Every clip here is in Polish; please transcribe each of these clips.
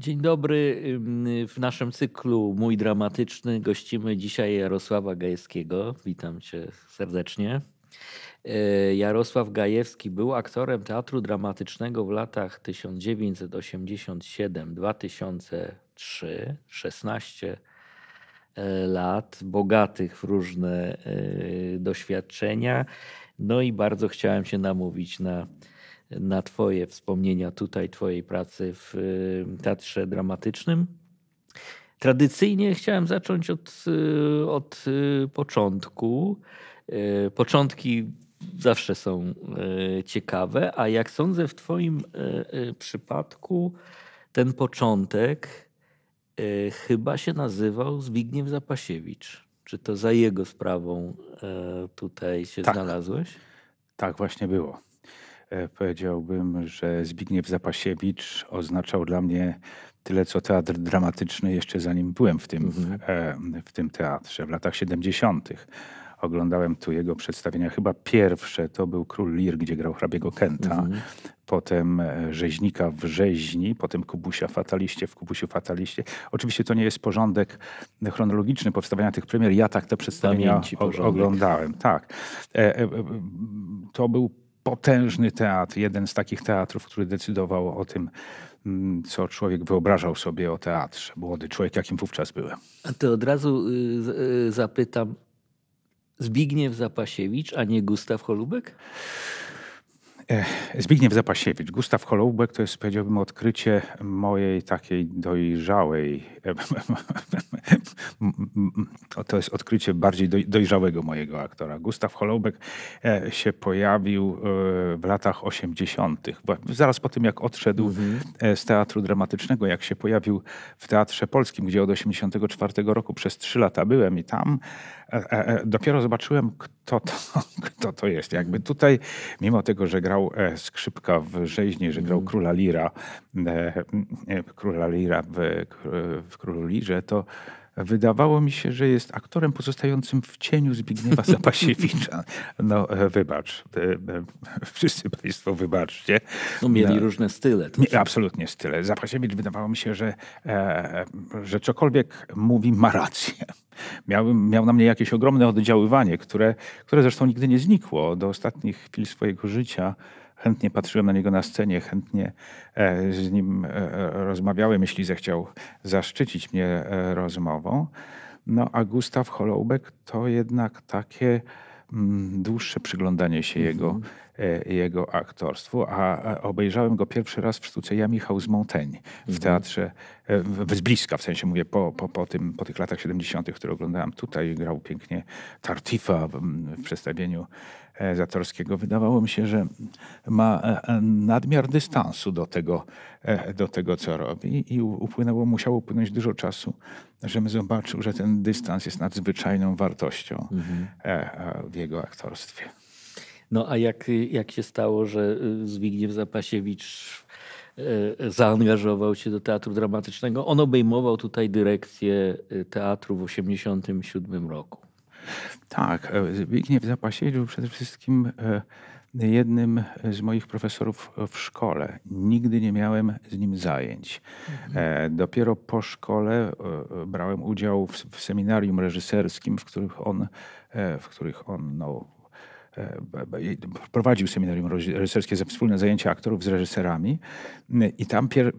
Dzień dobry. W naszym cyklu Mój Dramatyczny gościmy dzisiaj Jarosława Gajewskiego. Witam cię serdecznie. E, Jarosław Gajewski był aktorem teatru dramatycznego w latach 1987-2003, 16 e, lat, bogatych w różne e, doświadczenia. No i bardzo chciałem się namówić na na Twoje wspomnienia tutaj, Twojej pracy w y, teatrze dramatycznym. Tradycyjnie chciałem zacząć od, y, od y, początku. Początki zawsze są ciekawe, a jak sądzę, w Twoim przypadku ten początek chyba się nazywał Zbigniew Zapasiewicz. Czy to za jego sprawą tutaj się tak. znalazłeś? Tak właśnie było. E, powiedziałbym, że Zbigniew Zapasiewicz oznaczał dla mnie tyle co teatr dramatyczny, jeszcze zanim byłem w tym, mhm. E, w tym teatrze, w latach 70. Oglądałem tu jego przedstawienia. Chyba pierwsze to był Król Lir, gdzie grał hrabiego Kenta. Mhm. Potem e, rzeźnika w rzeźni, potem Kubusia Fataliście w Kubusiu Fataliście. Oczywiście to nie jest porządek chronologiczny powstawania tych premier. Ja tak te przedstawienia oglądałem. Tak. To był potężny teatr, jeden z takich teatrów, który decydował o tym, mm, co człowiek wyobrażał sobie o teatrze. Młody człowiek, jakim wówczas byłem. A to od razu y, y, zapytam, Zbigniew Zapasiewicz, a nie Gustaw Holubek? Zbigniew Zapasiewicz, Gustaw Holoubek to jest powiedziałbym odkrycie mojej takiej dojrzałej, to jest odkrycie bardziej dojrzałego mojego aktora. Gustaw Holoubek e, się pojawił e, w latach 80., zaraz po tym jak odszedł mhm. E, z teatru dramatycznego, jak się pojawił w Teatrze Polskim, gdzie od 84 roku przez trzy lata byłem i tam E, e, e, dopiero zobaczyłem, kto to, kto to jest. Jakby tutaj, mimo tego, że grał skrzypka w rzeźni, że grał mhm. króla lira, króla lira w, w królu lirze, to Wydawało mi się, że jest aktorem pozostającym w cieniu Zbigniewa Zapasiewicza. No e, wybacz, e, e, wszyscy państwo wybaczcie. No mieli no, różne style. Znaczy- absolutnie style. Zapasiewicz wydawało mi się, że, e, że cokolwiek mówi ma rację. Miał, miał na mnie jakieś ogromne oddziaływanie, które, które zresztą nigdy nie znikło do ostatnich chwil swojego życia Chętnie patrzyłem na niego na scenie, chętnie e, z nim e, e, rozmawiałem, jeśli zechciał zaszczycić mnie rozmową. No a Gustaw Holoubek to jednak takie mm, dłuższe przyglądanie się jego, mm -hmm. jego aktorstwu, a obejrzałem go pierwszy raz w sztuce Ja Michał z Montaigne mm -hmm. w mhm. teatrze, w, z bliska w sensie mówię, po, po, po, tym, po tych latach 70., które oglądałem tutaj, grał pięknie Tartifa w, w przedstawieniu E, Zatorskiego. Wydawało mi się, że ma e, e, nadmiar dystansu do tego, do tego co robi i upłynęło, musiało upłynąć dużo czasu, żebym zobaczył, że ten dystans jest nadzwyczajną wartością mhm. w jego aktorstwie. No a jak, jak się stało, że y, Zbigniew Zapasiewicz zaangażował się do teatru dramatycznego. On obejmował tutaj dyrekcję y, teatru w 1987 roku. Tak, e, Zbigniew Zapasiedziu przede wszystkim e, jednym z moich profesorów w szkole. Nigdy nie miałem z nim zajęć. Mhm. E, dopiero po szkole brałem udział w, seminarium reżyserskim, w których on, w których on no, E, prowadził seminarium reżyserskie ze wspólne zajęcia aktorów z reżyserami i tam pier,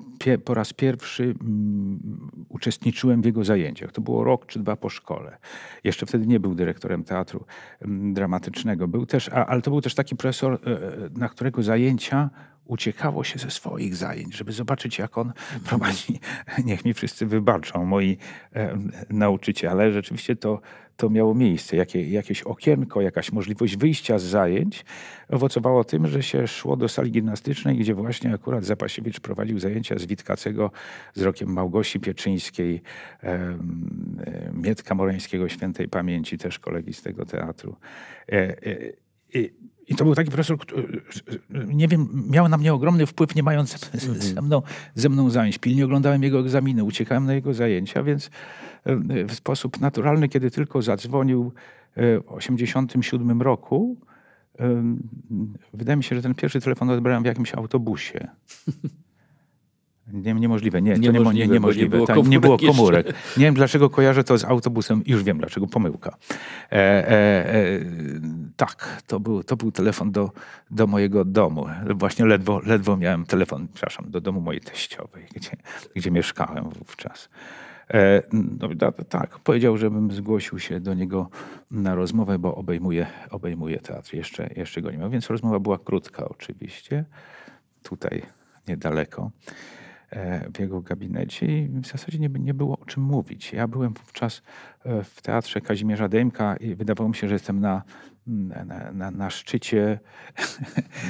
po raz pierwszy m, mm, uczestniczyłem w jego zajęciach. To było rok czy dwa po szkole. Jeszcze wtedy nie był dyrektorem teatru m, mm, dramatycznego. Był też, a, ale to był też taki profesor, e, na którego zajęcia uciekało się ze swoich zajęć, żeby zobaczyć, jak on prowadzi. Niech mi wszyscy wybaczą, moi e, nauczyciele. Rzeczywiście to to miało miejsce, jakie, jakieś okienko, jakaś możliwość wyjścia z zajęć owocowało tym, że się szło do sali gimnastycznej, gdzie właśnie akurat Zapasiewicz prowadził zajęcia z Witkacego z rokiem Małgosi Pieczyńskiej, e, Mietka Moreńskiego Świętej Pamięci, też kolegi z tego teatru. E, e, e i to był taki profesor, który, nie wiem, miał na mnie ogromny wpływ, nie mając ze mną, ze mną zajęć. Pilnie oglądałem jego egzaminy, uciekałem na jego zajęcia, więc e, w sposób naturalny, kiedy tylko zadzwonił e, w 1987 roku, e, wydaje mi się, że ten pierwszy telefon odebrałem w jakimś autobusie. Nie, niemożliwe, nie, niemożliwe, to nie, nie, niemożliwe. Tak, nie było, komórek, nie było komórek. Nie wiem, dlaczego kojarzę to z autobusem. Już wiem, dlaczego, pomyłka. E, e, e, tak, to był, to był telefon do, do mojego domu. Właśnie ledwo, ledwo miałem telefon, przepraszam, do domu mojej teściowej, gdzie, gdzie mieszkałem wówczas. E, no, tak, powiedział, żebym zgłosił się do niego na rozmowę, bo obejmuje, obejmuje teatr. Jeszcze, jeszcze go nie ma, więc rozmowa była krótka oczywiście, tutaj niedaleko. E, w jego gabinecie i w zasadzie nie, nie było o czym mówić. Ja byłem wówczas e, w Teatrze Kazimierza Dejmka i wydawało mi się, że jestem na na, na, na szczycie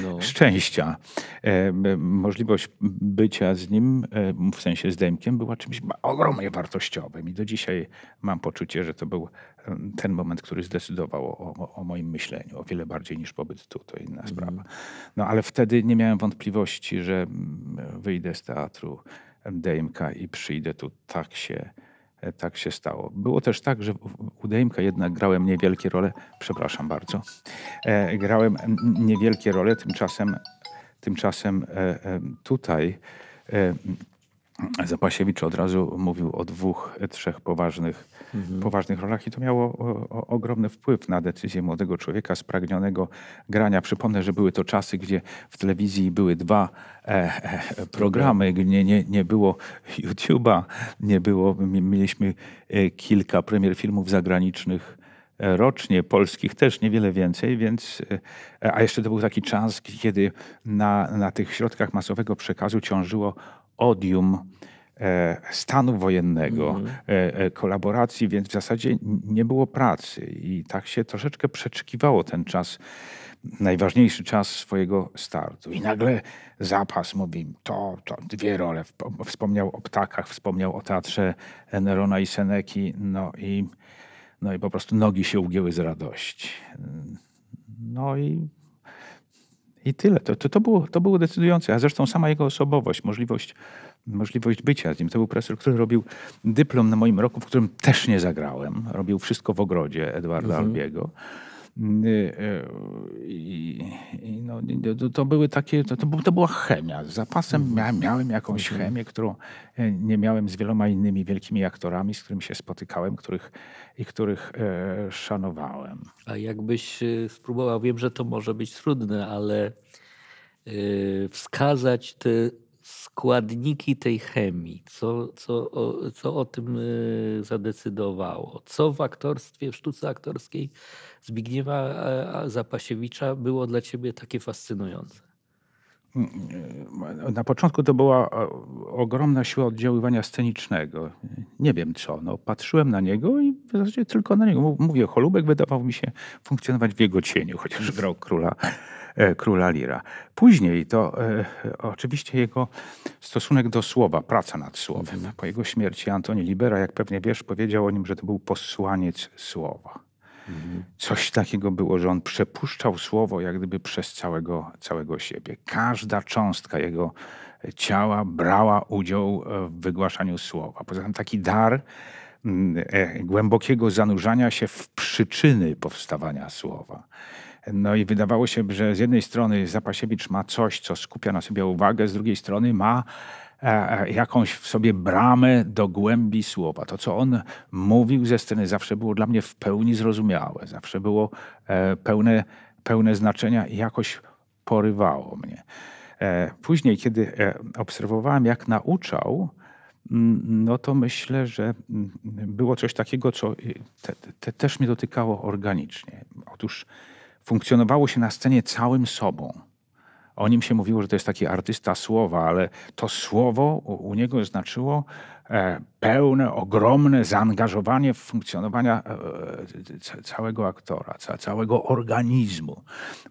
no. szczęścia. E, możliwość bycia z nim, e, w sensie z Demkiem, była czymś ogromnie wartościowym i do dzisiaj mam poczucie, że to był ten moment, który zdecydował o, o moim myśleniu, o wiele bardziej niż pobyt tu, to inna mhm. sprawa. No ale wtedy nie miałem wątpliwości, że wyjdę z teatru Demka i przyjdę tu tak się E, tak się stało. Było też tak, że u Dejmka jednak grałem niewielkie role, przepraszam bardzo, e, grałem niewielkie role, tymczasem, tymczasem e, e, tutaj e, Zapasiewicz od razu mówił o dwóch, e, trzech poważnych mhm. poważnych rolach i to miało o, o, ogromny wpływ na decyzję młodego człowieka spragnionego grania. Przypomnę, że były to czasy, gdzie w telewizji były dwa e, e, programy, nie, nie, nie było YouTube'a, nie było, mieliśmy e, kilka premier filmów zagranicznych e, rocznie, polskich też niewiele więcej, więc, e, a jeszcze to był taki czas, kiedy na, na tych środkach masowego przekazu ciążyło odium E, stanu wojennego, mhm. e, e, kolaboracji, więc w zasadzie nie było pracy i tak się troszeczkę przeczekiwało ten czas, najważniejszy czas swojego startu. I nagle zapas mówi, to, to dwie role. Wspomniał o ptakach, wspomniał o teatrze Nerona i Seneki, no i, no i po prostu nogi się ugięły z radości. No i i tyle. To, to, to, było, to było decydujące. A zresztą sama jego osobowość, możliwość, możliwość bycia z nim. To był profesor, który robił dyplom na moim roku, w którym też nie zagrałem. Robił wszystko w ogrodzie Edwarda mhm. Albiego. I, y, y, i no, to, były takie, to, to, była chemia. Z zapasem mhm. miałem, miałem jakąś mhm. chemię, którą e, nie miałem z wieloma innymi wielkimi aktorami, z którymi się spotykałem których, i których e, szanowałem. A jakbyś e, spróbował, wiem, że to może być trudne, ale e, wskazać te składniki tej chemii, co, co, o, co o tym y, zadecydowało, co w aktorstwie, w sztuce aktorskiej Zbigniewa Zapasiewicza było dla ciebie takie fascynujące? Mm, y, na początku to była ogromna siła oddziaływania scenicznego. Nie wiem co. No, patrzyłem na niego i w zasadzie tylko na niego. Mówię, Cholubek wydawał mi się funkcjonować w jego cieniu, chociaż mm. grał króla E, króla Lira. Później to e, oczywiście jego stosunek do słowa, praca nad słowem. Mhm. Po jego śmierci Antoni Libera, jak pewnie wiesz, powiedział o nim, że to był posłaniec słowa. Mhm. Coś takiego było, że on przepuszczał słowo jak gdyby przez całego, całego siebie. Każda cząstka jego ciała brała udział e, w wygłaszaniu słowa. Poza tym taki dar mm, e, głębokiego zanurzania się w przyczyny powstawania słowa. No i wydawało się, że z jednej strony Zapasiewicz ma coś, co skupia na sobie uwagę, z drugiej strony ma e, e, jakąś w sobie bramę do głębi słowa. To, co on mówił ze sceny, zawsze było dla mnie w pełni zrozumiałe, zawsze było e, pełne, pełne znaczenia i jakoś porywało mnie. Później, kiedy obserwowałem, jak nauczał, mm, no to myślę, że mm, było coś takiego, co te, te też mnie dotykało organicznie. Otóż funkcjonowało się na scenie całym sobą. O nim się mówiło, że to jest taki artysta słowa, ale to słowo u, niego znaczyło e, pełne, ogromne zaangażowanie w funkcjonowanie całego aktora, całego organizmu.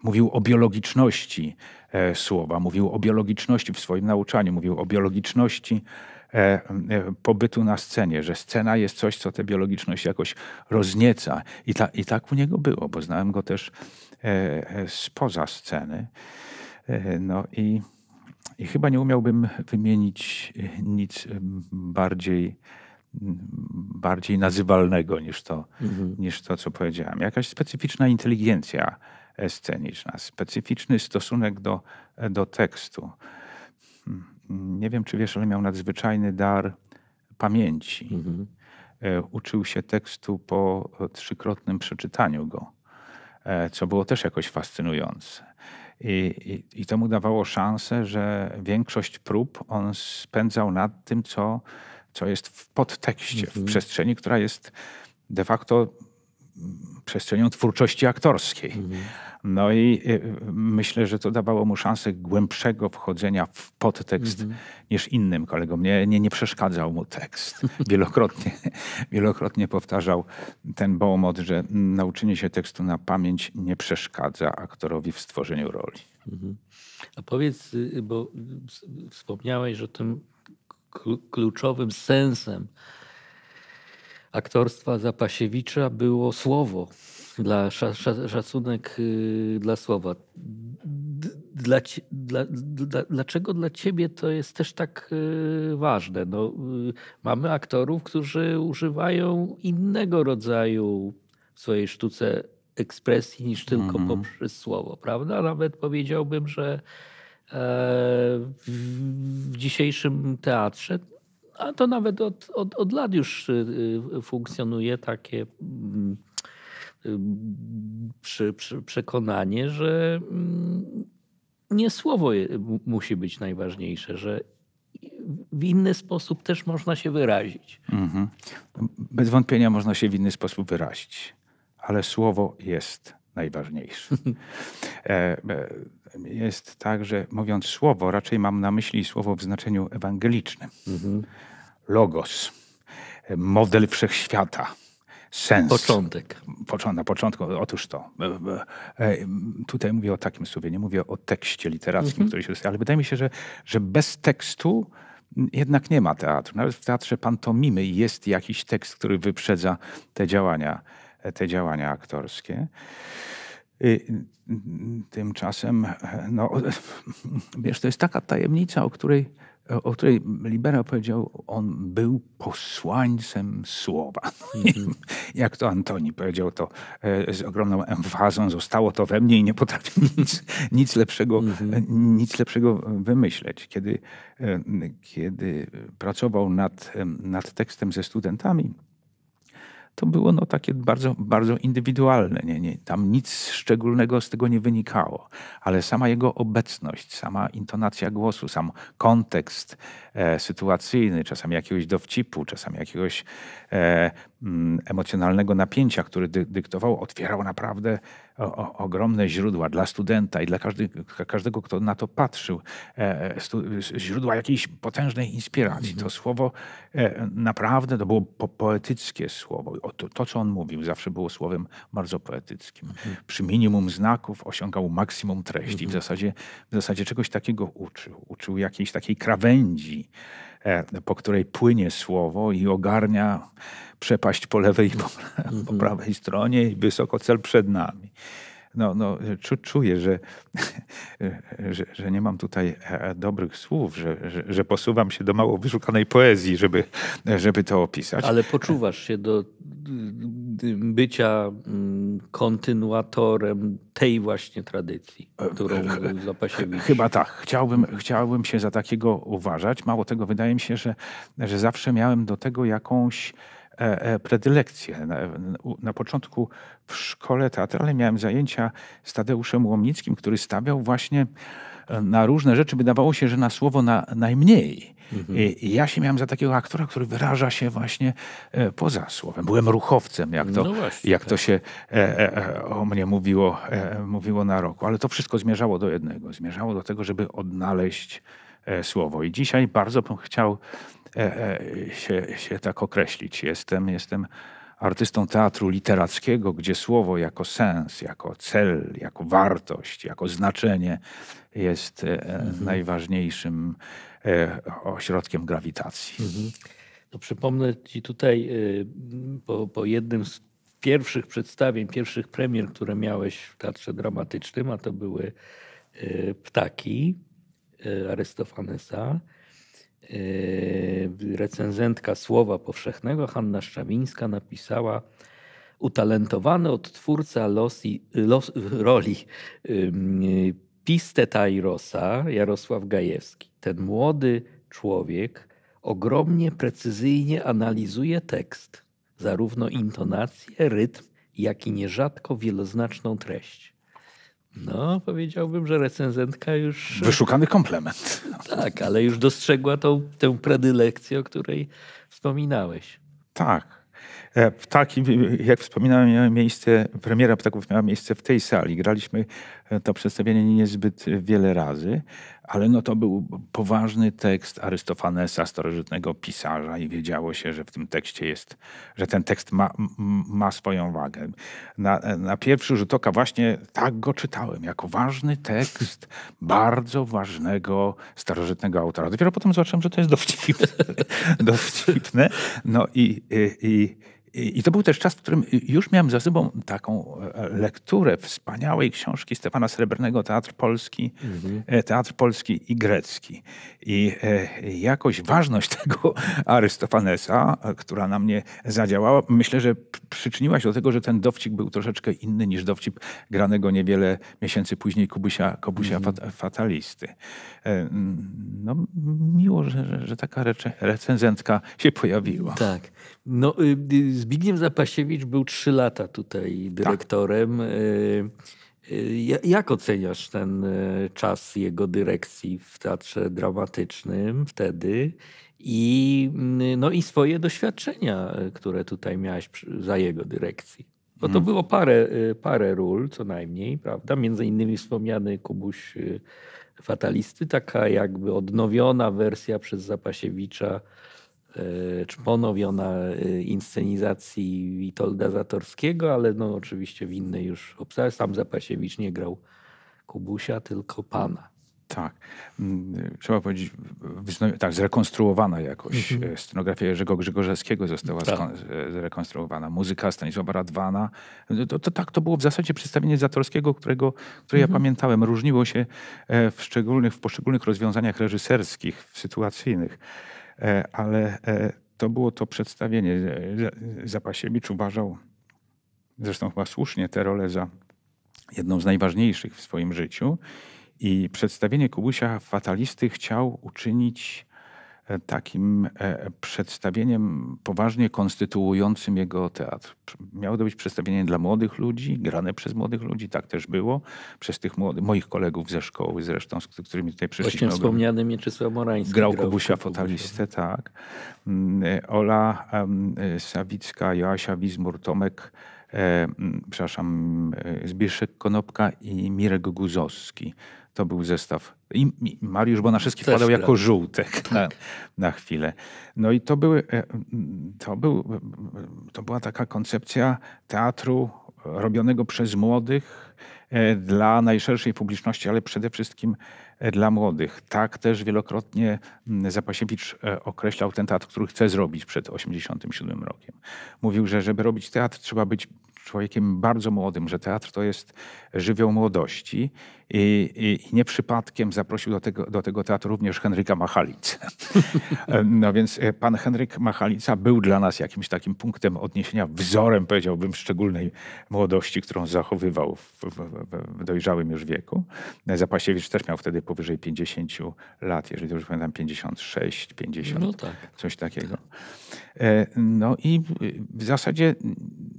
Mówił o biologiczności e, słowa, mówił o biologiczności w swoim nauczaniu, mówił o biologiczności E, e, pobytu na scenie, że scena jest coś, co tę biologiczność jakoś roznieca. I, ta, i tak u niego było, bo znałem go też e, spoza sceny. No i, i chyba nie umiałbym wymienić nic bardziej bardziej nazywalnego niż to, mhm. niż to, co powiedziałem. Jakaś specyficzna inteligencja sceniczna, specyficzny stosunek do, do tekstu. Hmm nie wiem czy wiesz, ale miał nadzwyczajny dar pamięci. Mhm. E, uczył się tekstu po trzykrotnym przeczytaniu go, e, co było też jakoś fascynujące. I, i, I to mu dawało szansę, że większość prób on spędzał nad tym, co, co jest w podtekście, mhm. w przestrzeni, która jest de facto przestrzenią twórczości aktorskiej. No i y, myślę, że to dawało mu szansę głębszego wchodzenia w podtekst niż innym kolegom. Nie, nie, nie przeszkadzał mu tekst. Wielokrotnie, wielokrotnie powtarzał ten bałomot, że nauczenie się tekstu na pamięć nie przeszkadza aktorowi w stworzeniu roli. Mhm. A powiedz, y, y, bo wspomniałeś o tym kluczowym sensem aktorstwa Zapasiewicza było słowo, dla szacunek y, dla słowa. Dla, dla, dla, dlaczego dla ciebie to jest też tak y, ważne? No, y, mamy aktorów, którzy używają innego rodzaju w swojej sztuce ekspresji niż tylko mm -hmm. poprzez słowo, prawda? Nawet powiedziałbym, że e, w dzisiejszym teatrze a to nawet od, od, od lat już y, y, funkcjonuje takie mm, y, przy, przy przekonanie, że mm, nie słowo musi być najważniejsze, że w inny sposób też można się wyrazić. Mhm. Bez wątpienia można się w inny sposób wyrazić, ale słowo jest najważniejsze. E, e, jest tak, że mówiąc słowo, raczej mam na myśli słowo w znaczeniu ewangelicznym. Mhm logos, model wszechświata, sens. Początek. Począ na początku, otóż to. E, e, e, tutaj mówię o takim słowie, nie mówię o tekście literackim, mhm. który się... Ale wydaje mi się, że, że bez tekstu jednak nie ma teatru. Nawet w teatrze pantomimy jest jakiś tekst, który wyprzedza te działania, te działania aktorskie. Tymczasem, no, wiesz, to jest taka tajemnica, o której o której Libera powiedział, on był posłańcem słowa. Mm-hmm. Jak to Antoni powiedział to e, z ogromną emfazą, zostało to we mnie i nie potrafię nic, nic, lepszego, mm-hmm. nic lepszego wymyśleć. Kiedy, e, kiedy pracował nad, nad tekstem ze studentami, to było no, takie bardzo, bardzo indywidualne. Nie, nie, tam nic szczególnego z tego nie wynikało, ale sama jego obecność, sama intonacja głosu, sam kontekst e, sytuacyjny, czasami jakiegoś dowcipu, czasami jakiegoś e, mm, emocjonalnego napięcia, który dy, dyktował, otwierał naprawdę o, o, ogromne źródła dla studenta i dla każdy, każdego, kto na to patrzył, e, stu, źródła jakiejś potężnej inspiracji. Mm -hmm. To mhm. słowo e, naprawdę to było po, poetyckie słowo. O, to, to, co on mówił, zawsze było słowem bardzo poetyckim. Mm -hmm. Przy minimum znaków osiągał maksimum treści. Mm -hmm. W, mhm. zasadzie, w zasadzie czegoś takiego uczył. Uczył jakiejś takiej krawędzi. E, po której płynie słowo i ogarnia przepaść po lewej i po, mm -hmm. po prawej stronie i wysoko cel przed nami. No, no, czu, czuję, że, że, że, nie mam tutaj e, dobrych słów, że, że, że, posuwam się do mało wyszukanej poezji, żeby, żeby to opisać. Ale poczuwasz się do bycia mm, kontynuatorem tej właśnie tradycji, e, e, którą Zapasiewicz... E, chyba tak. Chciałbym, chciałbym się za takiego uważać. Mało tego, wydaje mi się, że, że zawsze miałem do tego jakąś predylekcję. Na, na, początku w szkole teatralnej miałem zajęcia z Tadeuszem Łomnickim, który stawiał właśnie na różne rzeczy wydawało się, że na słowo na najmniej. Mhm. I ja się miałem za takiego aktora, który wyraża się właśnie e, poza słowem. Byłem ruchowcem, jak to, no właśnie, jak tak. to się e, e, e, o mnie mówiło, e, mówiło na roku. Ale to wszystko zmierzało do jednego. Zmierzało do tego, żeby odnaleźć e, słowo. I dzisiaj bardzo bym chciał się, się tak określić. Jestem, jestem artystą teatru literackiego, gdzie słowo jako sens, jako cel, jako wartość, jako znaczenie jest e, e, mhm. najważniejszym e, ośrodkiem grawitacji. Mhm. To przypomnę Ci tutaj y, po, po jednym z pierwszych przedstawień, pierwszych premier, które miałeś w Teatrze Dramatycznym, a to były y, Ptaki y, Arystofanesa, recenzentka Słowa Powszechnego Hanna Szczawińska napisała utalentowany odtwórca los, i, los roli Tairosa Jarosław Gajewski. Ten młody człowiek ogromnie precyzyjnie analizuje tekst, zarówno intonację, rytm, jak i nierzadko wieloznaczną treść. No, powiedziałbym, że recenzentka już. Wyszukany komplement. Tak, ale już dostrzegła tą, tę predylekcję, o której wspominałeś. Tak. Ptaki, e, jak wspominałem, miały miejsce, premiera Ptaków miała miejsce w tej sali. Graliśmy e, to przedstawienie niezbyt wiele razy, ale no to był poważny tekst Arystofanesa, starożytnego pisarza i wiedziało się, że w tym tekście jest, że ten tekst ma, ma swoją wagę. Na, na pierwszy rzut oka właśnie tak go czytałem, jako ważny tekst bardzo ważnego starożytnego autora. Dopiero potem zobaczyłem, że to jest dowcipne. dowcipne. No i, i, i i to był też czas, w którym już miałem za sobą taką e, lekturę wspaniałej książki Stefana Srebrnego Teatr Polski, mhm. E, Teatr Polski i Grecki. I e, jakoś ważność tego Arystofanesa, która na mnie zadziałała, myślę, że przyczyniła się do tego, że ten dowcip był troszeczkę inny niż dowcip granego niewiele miesięcy później Kubusia, Kubusia mhm. Fatalisty. No miło, że, że taka recenzentka się pojawiła. Tak. No, y, y, Zbigniew Zapasiewicz był trzy lata tutaj tak. dyrektorem. Tak. Jak oceniasz ten czas jego dyrekcji w teatrze dramatycznym wtedy i, mm, no i swoje doświadczenia, które tutaj miałeś za jego dyrekcji? Bo to hmm. było parę, parę ról co najmniej, prawda? Między innymi wspomniany Kubuś Fatalisty, taka jakby odnowiona wersja przez Zapasiewicza E, czy ponowiona e, inscenizacji Witolda Zatorskiego, ale no oczywiście w innej już obsadzie. Sam Zapasiewicz nie grał Kubusia, tylko pana. Tak. Mm, trzeba powiedzieć, tak, zrekonstruowana jakoś. Mhm. E, scenografia Jerzego Grzegorzewskiego została tak. zrekonstruowana. Muzyka Stanisława Radwana. No, to, to, tak, to było w zasadzie przedstawienie Zatorskiego, którego, które mhm. ja pamiętałem. Różniło się w, szczególnych, w poszczególnych rozwiązaniach reżyserskich, sytuacyjnych. E, ale e, to było to przedstawienie. Zapasiewicz uważał, zresztą chyba słusznie, tę rolę za jedną z najważniejszych w swoim życiu. I przedstawienie Kubusia fatalisty chciał uczynić E, takim e, przedstawieniem poważnie konstytuującym jego teatr. Miało to być przedstawienie dla młodych ludzi, grane przez młodych ludzi, tak też było, przez tych młodych, moich kolegów ze szkoły zresztą, z którymi tutaj przyszliśmy. Właśnie wspomniany Mieczysław Morański. Grał, grał Kubusia Fotalistę, tak. Mm, e, Ola Sawicka, Joasia Wizmur, Tomek przepraszam, Zbyszek Konopka i Mirek Guzowski. To był zestaw. I Mariusz Bonaszewski Też wpadał jako żółtek tak. na, na chwilę. No i to, były, e, to, był, to była taka koncepcja teatru robionego przez młodych e, dla najszerszej publiczności, ale przede wszystkim e, dla młodych. Tak też wielokrotnie Zapasiewicz określał ten teatr, który chce zrobić przed 1987 rokiem. Mówił, że żeby robić teatr, trzeba być człowiekiem bardzo młodym, że teatr to jest żywioł młodości. I, i, nie przypadkiem zaprosił do tego, do tego teatru również Henryka Machalicę. No więc e, pan Henryk Machalica był dla nas jakimś takim punktem odniesienia, wzorem, powiedziałbym, szczególnej młodości, którą zachowywał w, w, w dojrzałym już wieku. E, Zapasiewicz też miał wtedy powyżej 50 lat, jeżeli dobrze pamiętam, 56, 50, no tak. coś takiego. E, no i w zasadzie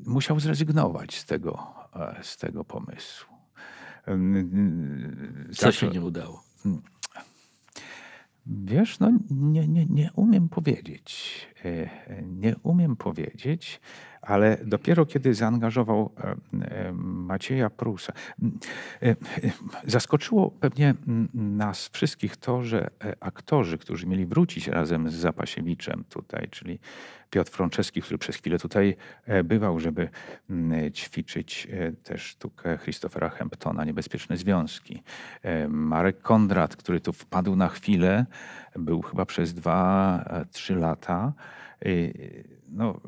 musiał zrezygnować zrezygnować z tego, e, z tego pomysłu. Mm, mm, Co tak się nie udało? Wiesz, no nie, nie, nie umiem powiedzieć. E, e, nie umiem powiedzieć ale dopiero kiedy zaangażował e, e, Macieja Prusa, mm, e, zaskoczyło pewnie mm, nas wszystkich to, że aktorzy, którzy mieli wrócić razem z Zapasiewiczem tutaj, czyli Piotr Franceski, który przez chwilę tutaj bywał, żeby mm, ćwiczyć też sztukę Christophera Hemptona, Niebezpieczne Związki. Marek Kondrat, który tu wpadł na chwilę, był chyba przez dwa, trzy lata. No,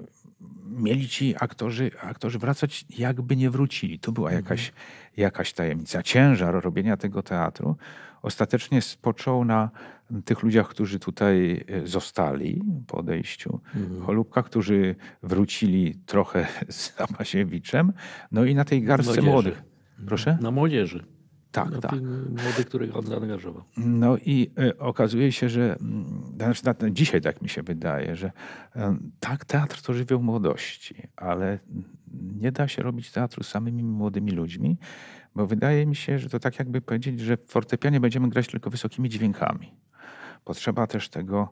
mieli ci aktorzy, aktorzy wracać, jakby nie wrócili. To była mhm. jakaś, jakaś tajemnica. Ciężar robienia tego teatru ostatecznie spoczął na tych ludziach, którzy tutaj e, zostali po odejściu mhm. Cholubka, którzy wrócili trochę z Amasiewiczem, no i na tej garstce młodych. Proszę? Na młodzieży. Tak, no, tak. Młody, których on zaangażował. No i y, okazuje się, że mm, znaczy, na, dzisiaj tak mi się wydaje, że y, tak, teatr to żywioł młodości, ale nie da się robić teatru samymi młodymi ludźmi, bo wydaje mi się, że to tak jakby powiedzieć, że w fortepianie będziemy grać tylko wysokimi dźwiękami. Potrzeba też tego,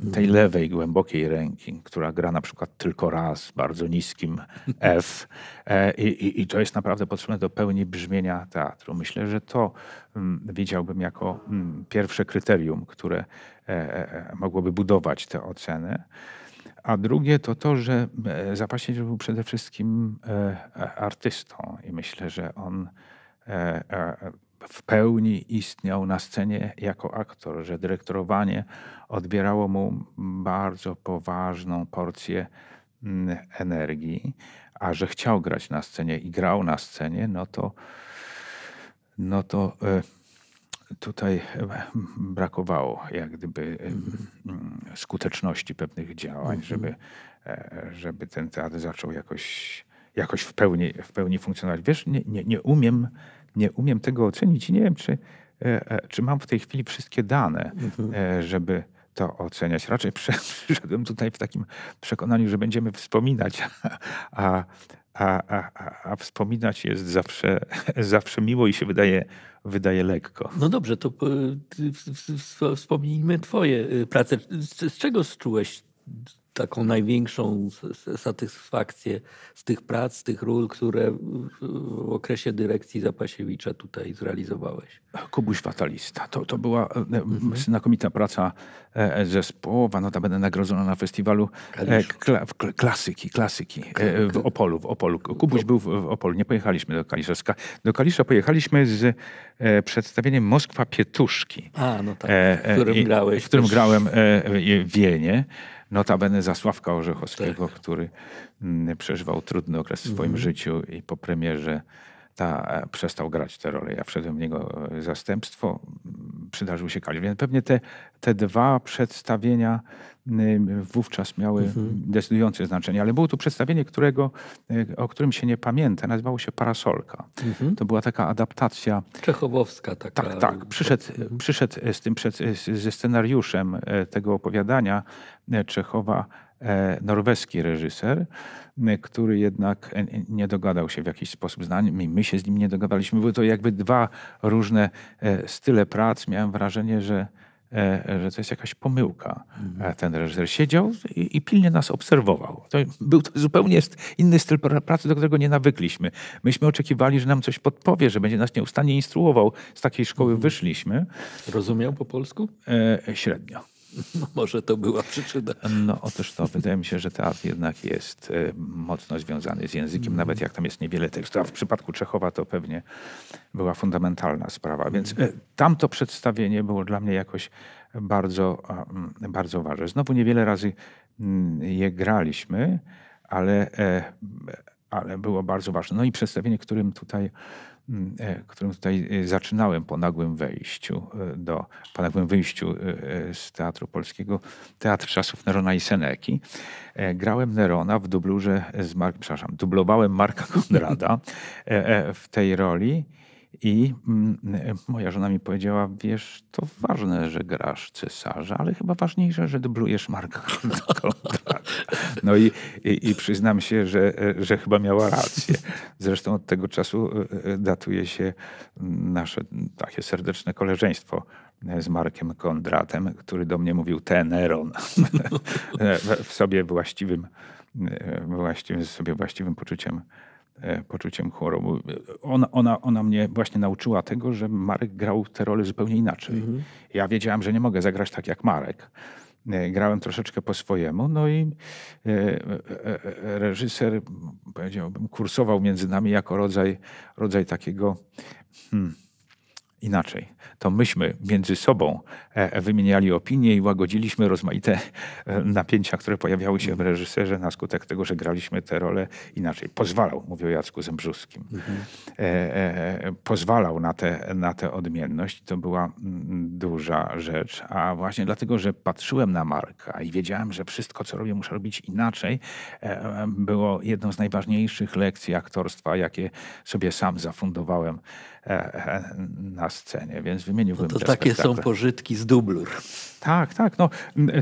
tej mhm. lewej, głębokiej ręki, która gra na przykład tylko raz, bardzo niskim F. E, I, i, I, to jest naprawdę potrzebne do pełni brzmienia teatru. Myślę, że to mm, widziałbym jako mm, pierwsze kryterium, które e, e, mogłoby budować tę ocenę. A drugie to to, że Zapaśniewicz był przede wszystkim artystą i myślę, że on w pełni istniał na scenie jako aktor, że dyrektorowanie odbierało mu bardzo poważną porcję mm, energii, a że chciał grać na scenie i grał na scenie, no to, no to e, tutaj e, brakowało jak gdyby e, skuteczności pewnych działań, mhm. żeby, żeby ten teatr zaczął jakoś, jakoś w, pełni, w pełni funkcjonować. Wiesz, nie, nie, nie umiem nie umiem tego ocenić i nie wiem, czy, e, e, czy mam w tej chwili wszystkie dane, mhm. e, żeby to oceniać. Raczej przyszedłem tutaj w takim przekonaniu, że będziemy wspominać, a, a, a, a wspominać jest zawsze, zawsze miło i się wydaje, wydaje lekko. No dobrze, to wspomnijmy Twoje prace. z czego czułeś taką największą satysfakcję z tych prac, z tych ról, które w okresie dyrekcji Zapasiewicza tutaj zrealizowałeś? Kubuś Fatalista. To, to była e, e, mhm. znakomita praca e, zespołowa, notabene nagrodzona na festiwalu kla, klasyki, klasyki w Opolu. W Opolu. Kubuś był w Opolu, nie pojechaliśmy do Kaliszewska. Do Kalisza pojechaliśmy z przedstawieniem Moskwa Pietuszki. A, no tak, w którym grałeś. W którym grałem w Wielnie notabene Zasławka Orzechowskiego, tak. który mm, przeżywał trudny okres w swoim mhm. życiu i po premierze ta, e, przestał grać tę rolę. Ja wszedłem w niego e, zastępstwo, mm, przydarzył się Kalin. Więc pewnie te, te dwa przedstawienia wówczas miały mhm. decydujące znaczenie. Ale było to przedstawienie, którego, e, o którym się nie pamięta. Nazywało się Parasolka. Mhm. To była taka adaptacja. Czechowowska taka. Tak, tak. Przyszedł, mhm. przyszedł z tym, przed, ze scenariuszem tego opowiadania Czechowa E, norweski reżyser, który jednak e, nie dogadał się w jakiś sposób z nami. My się z nim nie dogadaliśmy. Były to jakby dwa różne e, style prac. Miałem wrażenie, że że to jest jakaś pomyłka. Mhm. Ten reżyser siedział i, i, pilnie nas obserwował. To był to zupełnie inny styl pracy, do którego nie nawykliśmy. Myśmy oczekiwali, że nam coś podpowie, że będzie nas nieustannie instruował. Z takiej szkoły mhm. wyszliśmy. Rozumiał po polsku? E, średnio. No, może to była przyczyna. No otóż to. Wydaje mi się, że teatr jednak jest e, mocno związany z językiem, mhm. nawet jak tam jest niewiele tekstu. A w przypadku Czechowa to pewnie była fundamentalna sprawa. Więc e, tamto przedstawienie było dla mnie jakoś bardzo, bardzo ważne. Znowu niewiele razy mm, je graliśmy, ale, e, ale było bardzo ważne. No i przedstawienie, którym tutaj Mm, e, którym tutaj e, zaczynałem po nagłym wejściu e, do, po nagłym wyjściu z Teatru Polskiego, Teatr Czasów Nerona i Seneki. Grałem Nerona w dublurze z Mark, przepraszam, dublowałem Marka Konrada w tej roli i mm, moja żona mi powiedziała, wiesz, to ważne, że grasz cesarza, ale chyba ważniejsze, że dublujesz Marka Konrada. No i, i, i, przyznam się, że, że chyba miała rację. Zresztą od tego czasu e, e, datuje się nasze takie serdeczne koleżeństwo e, z Markiem Kondratem, który do mnie mówił Teneron w sobie właściwym, właściwym, sobie właściwym poczuciem poczuciem chorobu. Ona, ona, ona mnie właśnie nauczyła tego, że Marek grał te role zupełnie inaczej. Mhm. Ja wiedziałem, że nie mogę zagrać tak jak Marek. E, grałem troszeczkę po swojemu. No i e, e, reżyser, powiedziałbym, kursował między nami jako rodzaj, rodzaj takiego hmm, inaczej. To myśmy między sobą e, wymieniali opinie i łagodziliśmy rozmaite e, napięcia, które pojawiały się w reżyserze na skutek tego, że graliśmy te role inaczej. Pozwalał, mówił Jacku Zembrzuskim, mhm. e, pozwalał na tę na te odmienność. To była mm, duża rzecz, a właśnie dlatego, że patrzyłem na Marka i wiedziałem, że wszystko, co robię, muszę robić inaczej, było jedną z najważniejszych lekcji aktorstwa, jakie sobie sam zafundowałem E, e, na scenie, więc wymieniłbym no To takie są pożytki z dublur. Tak, tak. No,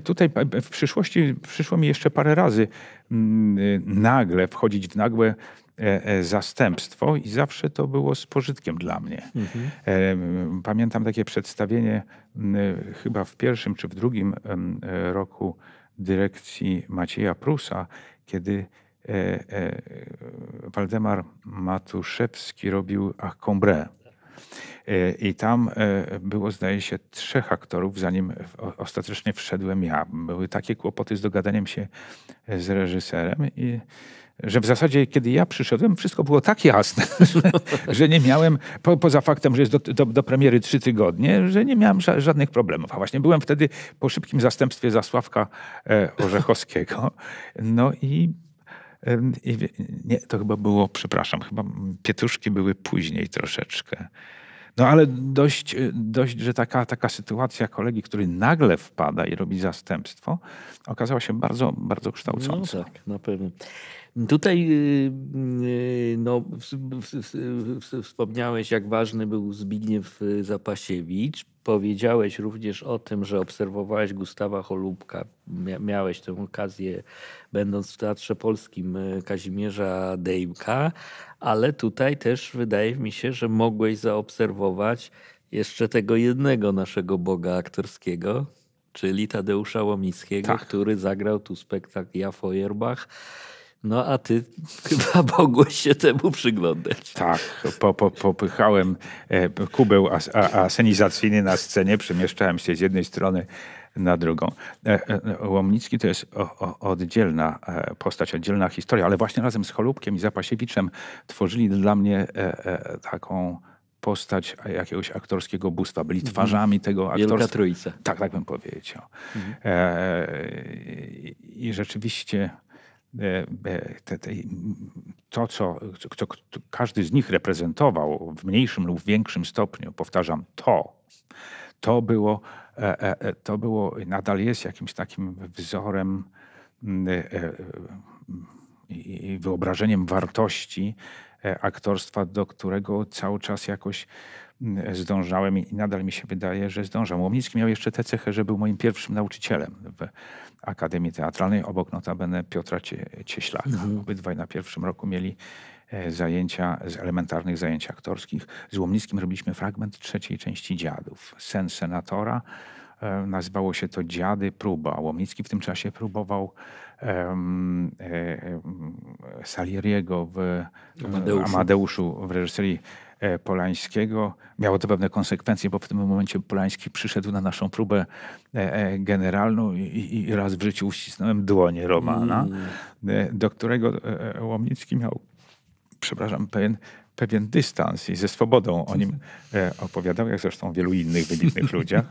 tutaj w przyszłości przyszło mi jeszcze parę razy nagle wchodzić w nagłe e, zastępstwo i zawsze to było z pożytkiem dla mnie. Mhm. Pamiętam takie przedstawienie chyba w pierwszym czy w drugim roku dyrekcji Macieja Prusa, kiedy E, e, Waldemar Matuszewski robił Combré. E, I tam było, zdaje się, trzech aktorów, zanim ostatecznie wszedłem ja. Były takie kłopoty z dogadaniem się z reżyserem, i, że w zasadzie, kiedy ja przyszedłem, wszystko było tak jasne, że, że nie miałem, po, poza faktem, że jest do, do, do, premiery trzy tygodnie, że nie miałem ża żadnych problemów. A właśnie byłem wtedy po szybkim zastępstwie Zasławka Orzechowskiego. No i nie, to chyba było, przepraszam, chyba pietuszki były później troszeczkę. No ale dość, y, dość że taka, taka sytuacja kolegi, który nagle wpada i robi zastępstwo, okazała się bardzo, bardzo kształcąca. No tak, na pewno. Tutaj y, y, no, wspomniałeś, jak ważny był Zbigniew y, Zapasiewicz. Powiedziałeś również o tym, że obserwowałeś Gustawa Cholubka. Miałeś tę okazję, będąc w Teatrze Polskim Kazimierza Dejmka, ale tutaj też wydaje mi się, że mogłeś zaobserwować jeszcze tego jednego naszego boga aktorskiego, czyli Tadeusza Łomickiego, tak. który zagrał tu spektakl Ja Feuerbach no a ty chyba mogłeś się temu przyglądać. Tak, po, po, popychałem e, kubeł as, a, asenizacyjny na scenie, przemieszczałem się z jednej strony na drugą. E, e, Łomnicki to jest oddzielna postać, oddzielna historia, ale właśnie razem z Cholubkiem i Zapasiewiczem tworzyli dla mnie taką postać jakiegoś aktorskiego bóstwa. Byli mhm. twarzami tego aktorstwa. Wielka trójca. Tak, tak bym powiedział. Mhm. I rzeczywiście E, e, to, co, co, każdy z nich reprezentował w mniejszym lub większym stopniu, powtarzam, to, to było, e, to było nadal jest jakimś takim wzorem mm, i wyobrażeniem wartości aktorstwa, do którego cały czas jakoś mm, zdążałem i nadal mi się wydaje, że zdążam. Łomnicki miał jeszcze tę cechę, że był moim pierwszym nauczycielem. Akademii Teatralnej, obok notabene Piotra Cieślaka. Mhm. Obydwaj na pierwszym roku mieli e, zajęcia z elementarnych zajęć aktorskich. Z Łomnickim robiliśmy fragment trzeciej części Dziadów. Sen senatora. E, nazywało się to Dziady Próba. Łomnicki w tym czasie próbował um, e, Salieriego w Amadeuszu. Amadeuszu w reżyserii E, Polańskiego. Miało to pewne konsekwencje, bo w tym momencie Polański przyszedł na naszą próbę e, e, generalną i, raz w życiu uścisnąłem dłonie Romana, mm. do którego Łomnicki miał, przepraszam, pewien pewien dystans i ze swobodą o nim opowiadał, jak zresztą wielu innych wybitnych ludziach.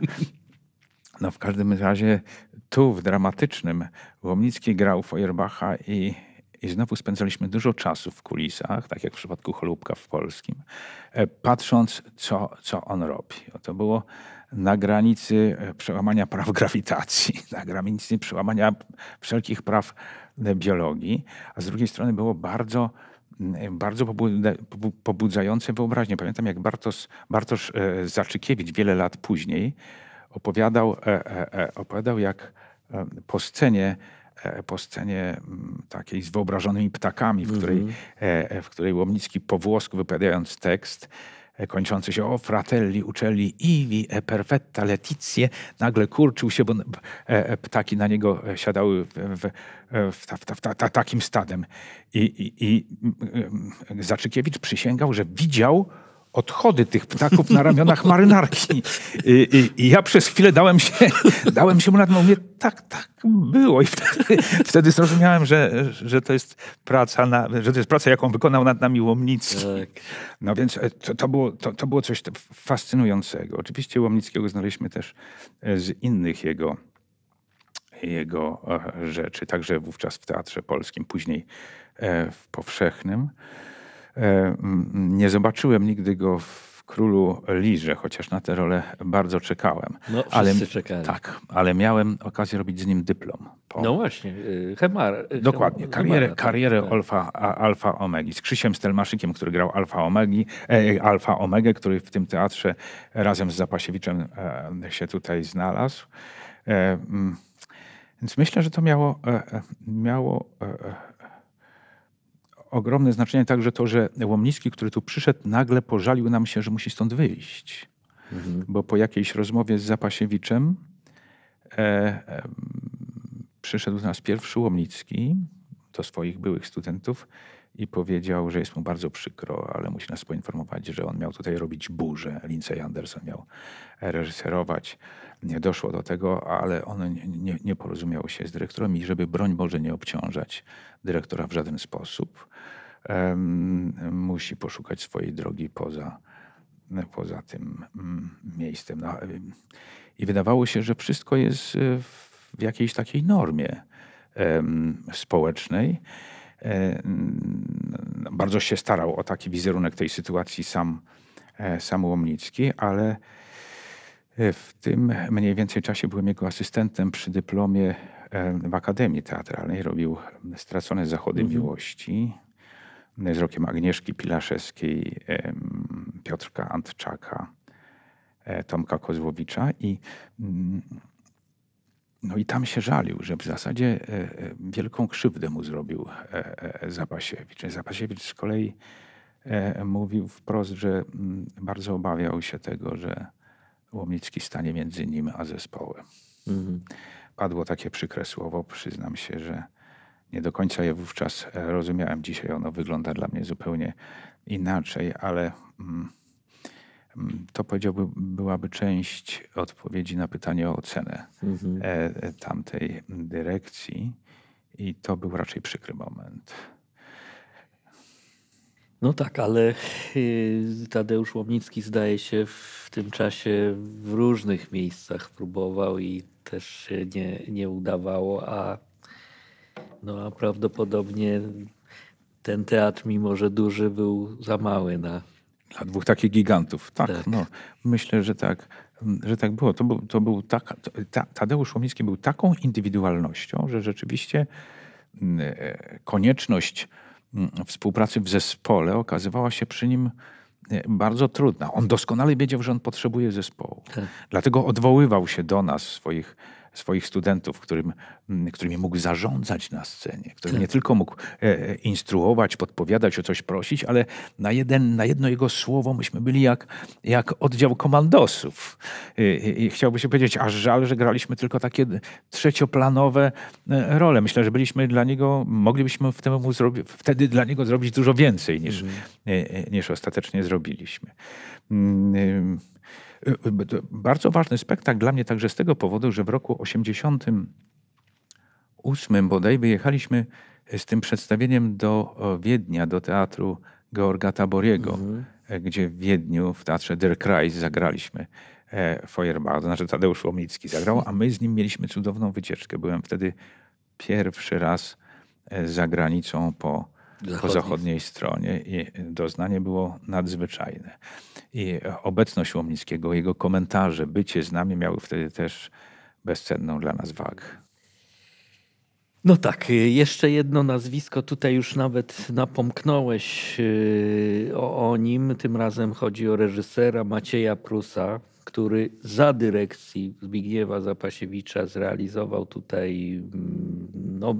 No w każdym razie tu w dramatycznym Łomnicki grał Feuerbacha i i znowu spędzaliśmy dużo czasu w kulisach, tak jak w przypadku Cholubka w Polskim, e, patrząc, co, co on robi. To było na granicy e, przełamania praw grawitacji, na granicy przełamania wszelkich praw e, biologii, a z drugiej strony było bardzo bardzo pobudzające wyobraźnię. Pamiętam, jak Bartosz, Bartosz Zaczykiewicz wiele lat później opowiadał, opowiadał jak po scenie E, po scenie mm, takiej z wyobrażonymi ptakami, w mhm. której, e, e, w której Łomnicki po włosku wypowiadając tekst kończący się o fratelli uczeli ivi e perfetta letizie, nagle kurczył się, bo ptaki na niego siadały w, w, w, takim stadem. I, i, I Zaczykiewicz przysięgał, że widział odchody tych ptaków na ramionach marynarki. I, i, I, ja przez chwilę dałem się, dałem się mu na mówię, tak, tak było. I wtedy, wtedy zrozumiałem, że, że, to jest praca na, że to jest praca, jaką wykonał nad nami Łomnicki. Tak. No więc e, to, to, było, to, to było coś fascynującego. Oczywiście Łomnickiego znaleźliśmy też e, z innych jego jego e, rzeczy, także wówczas w Teatrze Polskim, później w Powszechnym. E, nie zobaczyłem nigdy go w Królu Lirze, chociaż na tę rolę bardzo czekałem. No, ale, czekali. Tak, ale miałem okazję robić z nim dyplom. Po... No właśnie, y, Hemar. Y, Dokładnie, karierę, Hemara, tak, karierę tak. Alfa, Alfa Omegi. Z Krzysiem Stelmaszykiem, który grał Alfa, Omegi, e, Alfa Omegę, który w tym teatrze razem z Zapasiewiczem e, się tutaj znalazł. E, m, więc myślę, że to miało, e, e, miało ogromne znaczenie także to, że Łomnicki, który tu przyszedł, nagle pożalił nam się, że musi stąd wyjść. Mhm. Bo po jakiejś rozmowie z Zapasiewiczem e, e, przyszedł do nas pierwszy Łomnicki do swoich byłych studentów i powiedział, że jest mu bardzo przykro, ale musi nas poinformować, że on miał tutaj robić burzę. Lindsay Anderson miał reżyserować. Nie doszło do tego, ale on nie, nie porozumiał się z dyrektorem i żeby broń Boże nie obciążać dyrektora w żaden sposób, musi poszukać swojej drogi poza, poza tym mm, miejscem. No, I wydawało się, że wszystko jest e, w jakiejś takiej normie społecznej. E, bardzo się starał o taki wizerunek tej sytuacji sam, e, sam Łomnicki, ale w tym mniej więcej czasie byłem jego asystentem przy dyplomie w Akademii Teatralnej. Robił Stracone Zachody mhm. Miłości wzrokiem Agnieszki Pilaszewskiej, Piotrka Antczaka, e, Tomka Kozłowicza i mm, no i tam się żalił, że w zasadzie e, e, wielką krzywdę mu zrobił Zapasiewicz. Zapasiewicz z kolei mówił wprost, że mm, bardzo obawiał się tego, że Łomnicki stanie między nim a zespołem. Mhm. Padło takie przykre słowo, przyznam się, że nie do końca je wówczas e, rozumiałem. Dzisiaj ono wygląda dla mnie zupełnie inaczej, ale mm, mm, to powiedziałbym, byłaby część odpowiedzi na pytanie o ocenę mhm. E, e, tamtej dyrekcji. I to był raczej przykry moment. No tak, ale y, Tadeusz Łomnicki zdaje się w tym czasie w różnych miejscach próbował i też się nie, nie udawało, a no a prawdopodobnie ten teatr, mimo że duży, był za mały na. Dla dwóch takich gigantów. Tak, tak. No, myślę, że tak, mm, że tak było. To był, to był tak, ta, Tadeusz Łomnicki był taką indywidualnością, że rzeczywiście mm, e, konieczność mm, współpracy w zespole okazywała się przy nim e, bardzo trudna. On doskonale wiedział, że on potrzebuje zespołu. Tak. Dlatego odwoływał się do nas, swoich swoich studentów, którym, mm, którymi mógł zarządzać na scenie, który tak. nie tylko mógł e, e, instruować, podpowiadać, o coś prosić, ale na, jeden, na jedno jego słowo myśmy byli jak, jak oddział komandosów. I, i chciałby się powiedzieć, aż żal, że graliśmy tylko takie trzecioplanowe e, role. Myślę, że byliśmy dla niego, moglibyśmy w temu zrobi- wtedy dla niego zrobić dużo więcej niż, mm. niż ostatecznie zrobiliśmy. Mm, Y, y, bardzo ważny spektakl dla mnie także z tego powodu, że w roku 88 bodaj wyjechaliśmy z tym przedstawieniem do Wiednia, do teatru Georga Taboriego, mhm. Y, gdzie w Wiedniu w teatrze Der Kreis zagraliśmy. Feuerbach, to znaczy Tadeusz Łomnicki zagrał, a my z nim mieliśmy cudowną wycieczkę. Byłem wtedy pierwszy raz za granicą po Zachodniej. po zachodniej stronie i doznanie było nadzwyczajne. I obecność Łomnickiego, jego komentarze, bycie z nami miały wtedy też bezcenną dla nas wagę. No tak, jeszcze jedno nazwisko, tutaj już nawet napomknąłeś yy, o, o nim. Tym razem chodzi o reżysera Macieja Prusa, który za dyrekcji Zbigniewa Zapasiewicza zrealizował tutaj mm, no,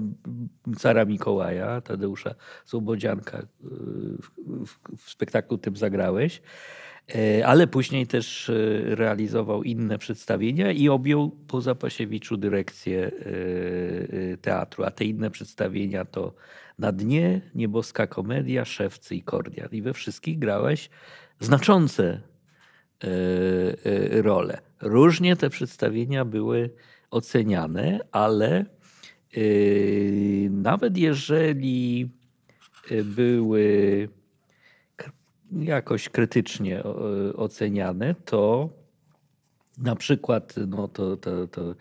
cara Mikołaja, Tadeusza Sobodzianka y, w, w spektaklu tym zagrałeś e, ale później też e, realizował inne przedstawienia i objął po Zapasiewiczu dyrekcję e, teatru. A te inne przedstawienia to Na dnie, Nieboska Komedia, Szewcy i Kordian. I we wszystkich grałeś znaczące role. Różnie te przedstawienia były oceniane, ale Yy, nawet jeżeli y, były jakoś krytycznie y, oceniane, to na przykład no to, to, to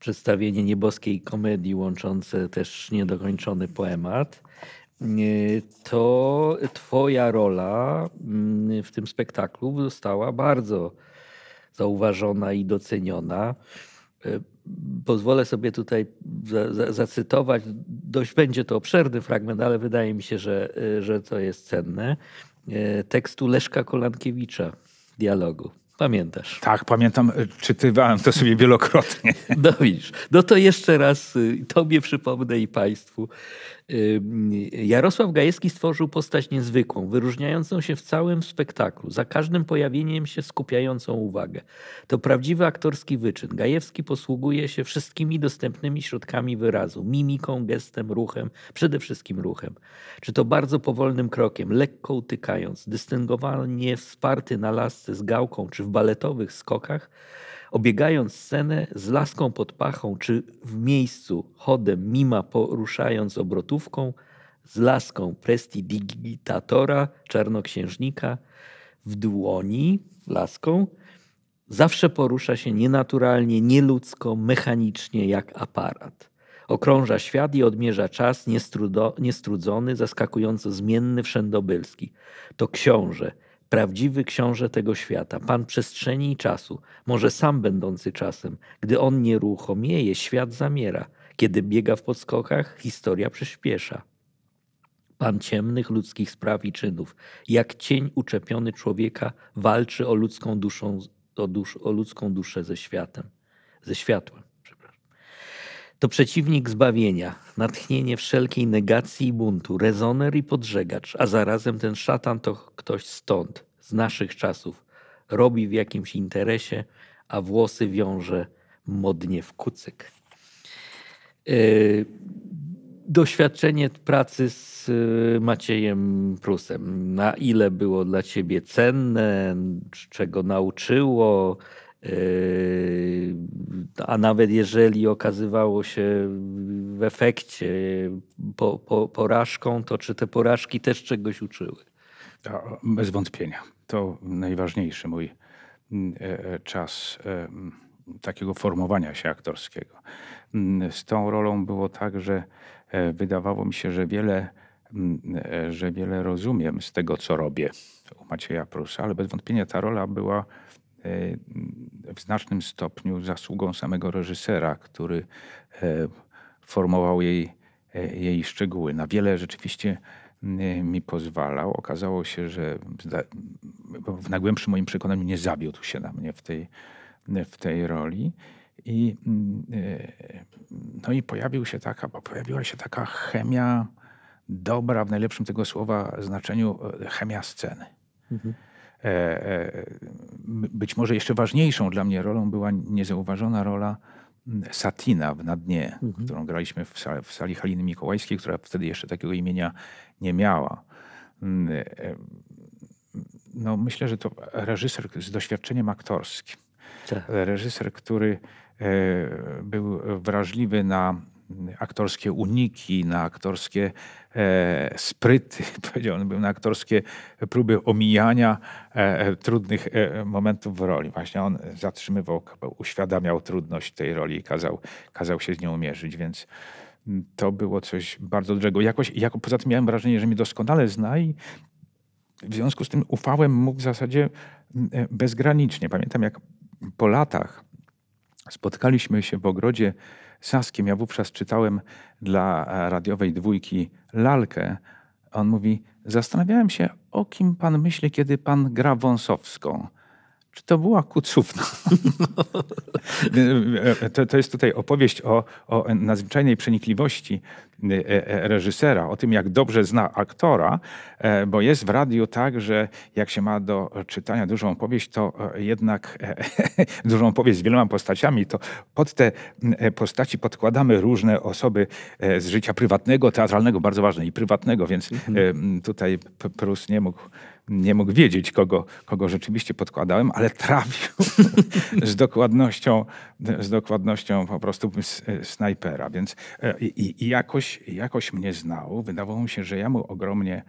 przedstawienie nieboskiej komedii łączące też niedokończony poemat, y, to twoja rola mm, w tym spektaklu została bardzo zauważona i doceniona. Y, pozwolę sobie tutaj za, za, zacytować. Dość będzie to obszerny fragment, ale wydaje mi się, że, y, że to jest cenne. Y, tekstu Leszka Kolankiewicza, dialogu. Pamiętasz? Tak, pamiętam, czytywałem to sobie wielokrotnie. No widzisz, no to jeszcze raz Tobie przypomnę i Państwu. Jarosław Gajewski stworzył postać niezwykłą, wyróżniającą się w całym spektaklu, za każdym pojawieniem się skupiającą uwagę. To prawdziwy aktorski wyczyn. Gajewski posługuje się wszystkimi dostępnymi środkami wyrazu, mimiką, gestem, ruchem, przede wszystkim ruchem. Czy to bardzo powolnym krokiem, lekko utykając, dystyngowanie wsparty na lasce z gałką, czy w baletowych skokach, obiegając scenę z laską pod pachą, czy w miejscu chodem mima poruszając obrotówką, z laską prestidigitatora, czarnoksiężnika, w dłoni, laską, zawsze porusza się nienaturalnie, nieludzko, mechanicznie jak aparat. Okrąża świat i odmierza czas niestrudo, niestrudzony, zaskakująco zmienny, wszędobylski. To książę – prawdziwy książę tego świata, pan przestrzeni i czasu, może sam będący czasem. Gdy on nieruchomieje, świat zamiera. Kiedy biega w podskokach, historia przyspiesza. Pan ciemnych ludzkich spraw i czynów, jak cień uczepiony człowieka, walczy o ludzką, duszą, o, dusz, o ludzką duszę ze światem, ze światłem. To przeciwnik zbawienia, natchnienie wszelkiej negacji i buntu, rezoner i podżegacz, a zarazem ten szatan to ktoś stąd, z naszych czasów. Robi w jakimś interesie, a włosy wiąże modnie w kucyk. E, doświadczenie pracy z e, Maciejem Prusem. Na ile było dla ciebie cenne, czego nauczyło, Yy, a nawet jeżeli okazywało się w efekcie po, po, porażką, to czy te porażki też czegoś uczyły? Bez wątpienia. To najważniejszy mój mm, e, e, czas e, takiego formowania się aktorskiego. Mm, z tą rolą było tak, że wydawało mi się, że wiele, mm, że wiele rozumiem z tego, co robię u Macieja Prusa, ale bez wątpienia ta rola była E, w znacznym stopniu zasługą samego reżysera, który e, formował jej, e, jej szczegóły. Na wiele rzeczywiście mi pozwalał. Okazało się, że w najgłębszym moim przekonaniu nie zawiódł się na mnie w tej, w tej roli. I, mm, no i pojawił się taka, pojawiła się taka chemia dobra, w najlepszym tego słowa znaczeniu, chemia sceny. Mhm. E, e, być może jeszcze ważniejszą dla mnie rolą była niezauważona rola Satina w Na Dnie, mhm. którą graliśmy w sali, w sali Haliny Mikołajskiej, która wtedy jeszcze takiego imienia nie miała. E, no, myślę, że to reżyser z doświadczeniem aktorskim. Tak. Reżyser, który był wrażliwy na aktorskie uniki, na aktorskie e, spryty, powiedziałbym, na aktorskie próby omijania e, trudnych e, momentów w roli. Właśnie on zatrzymywał, uświadamiał trudność tej roli i kazał, kazał się z nią mierzyć, więc to było coś bardzo dużego. Jakoś, jako, poza tym miałem wrażenie, że mnie doskonale zna i w związku z tym ufałem mu w zasadzie e, bezgranicznie. Pamiętam, jak po latach spotkaliśmy się w ogrodzie Saskiem. Ja wówczas czytałem dla e, radiowej dwójki lalkę. On mówi: Zastanawiałem się, o kim pan myśli, kiedy pan gra wąsowską. Czy to była kucówna? to, to jest tutaj opowieść o, o nadzwyczajnej przenikliwości e, e, reżysera, o tym, jak dobrze zna aktora, e, bo jest w radiu tak, że jak się ma do czytania dużą opowieść, to jednak dużą opowieść z wieloma postaciami, to pod te postaci podkładamy różne osoby z życia prywatnego, teatralnego, bardzo ważne i prywatnego, więc mhm. tutaj Prus nie mógł nie mógł wiedzieć, kogo, kogo rzeczywiście podkładałem, ale trafił z dokładnością, z dokładnością po prostu snajpera. Więc e, i, i jakoś, jakoś mnie znał. Wydawało mi się, że ja mu ogromnie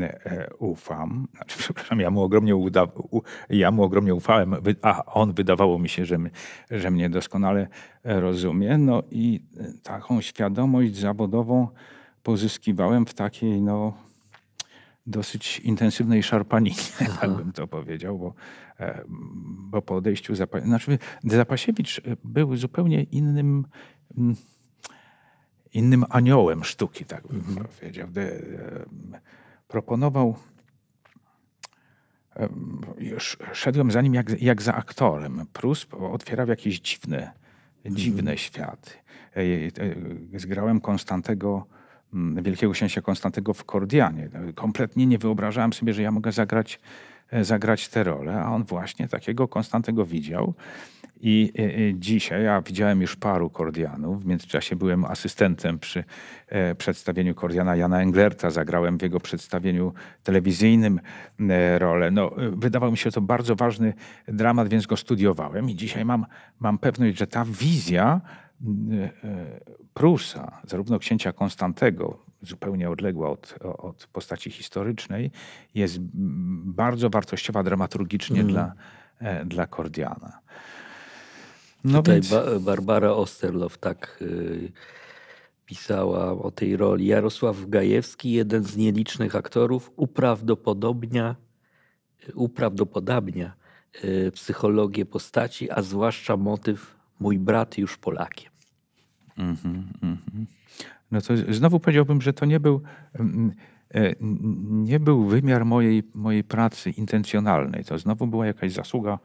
e, ufam, znaczy, przepraszam, ja mu ogromnie, uda, u, ja mu ogromnie ufałem, a on wydawało mi się, że, że mnie doskonale rozumie. No i e, taką świadomość zawodową pozyskiwałem w takiej no, dosyć intensywnej szarpaniki, Aha. tak bym to powiedział, bo, e, bo po odejściu Zapasiewicz, znaczy Zapasiewicz e, był zupełnie innym mm, innym aniołem sztuki, tak bym mhm. powiedział. De, e, proponował już szedłem za nim jak, jak za aktorem. Prus otwierał jakieś dziwne, dziwne mhm. światy. Zgrałem Konstantego Mm, wielkiego Księcia Konstantego w Kordianie. Kompletnie nie wyobrażałem sobie, że ja mogę zagrać, e, zagrać tę rolę, a on właśnie takiego Konstantego widział. I e, e, dzisiaj, ja widziałem już paru Kordianów, w międzyczasie byłem asystentem przy przedstawieniu Kordiana Jana Englerta, zagrałem w jego przedstawieniu telewizyjnym rolę. No, wydawał mi się to bardzo ważny dramat, więc go studiowałem i dzisiaj mam, mam pewność, że ta wizja Prusa, zarówno księcia Konstantego, zupełnie odległa od, od postaci historycznej, jest bardzo wartościowa dramaturgicznie mm. dla, e, dla Kordiana. No Tutaj więc... ba Barbara Osterlow tak yy, pisała o tej roli. Jarosław Gajewski, jeden z nielicznych aktorów, uprawdopodobnia, uprawdopodobnia y, psychologię postaci, a zwłaszcza motyw mój brat już Polakiem. Mm -hmm, mm -hmm. No to znowu powiedziałbym, że to nie był, mm, mm, e, nie był wymiar mojej, mojej pracy intencjonalnej. To znowu była jakaś zasługa,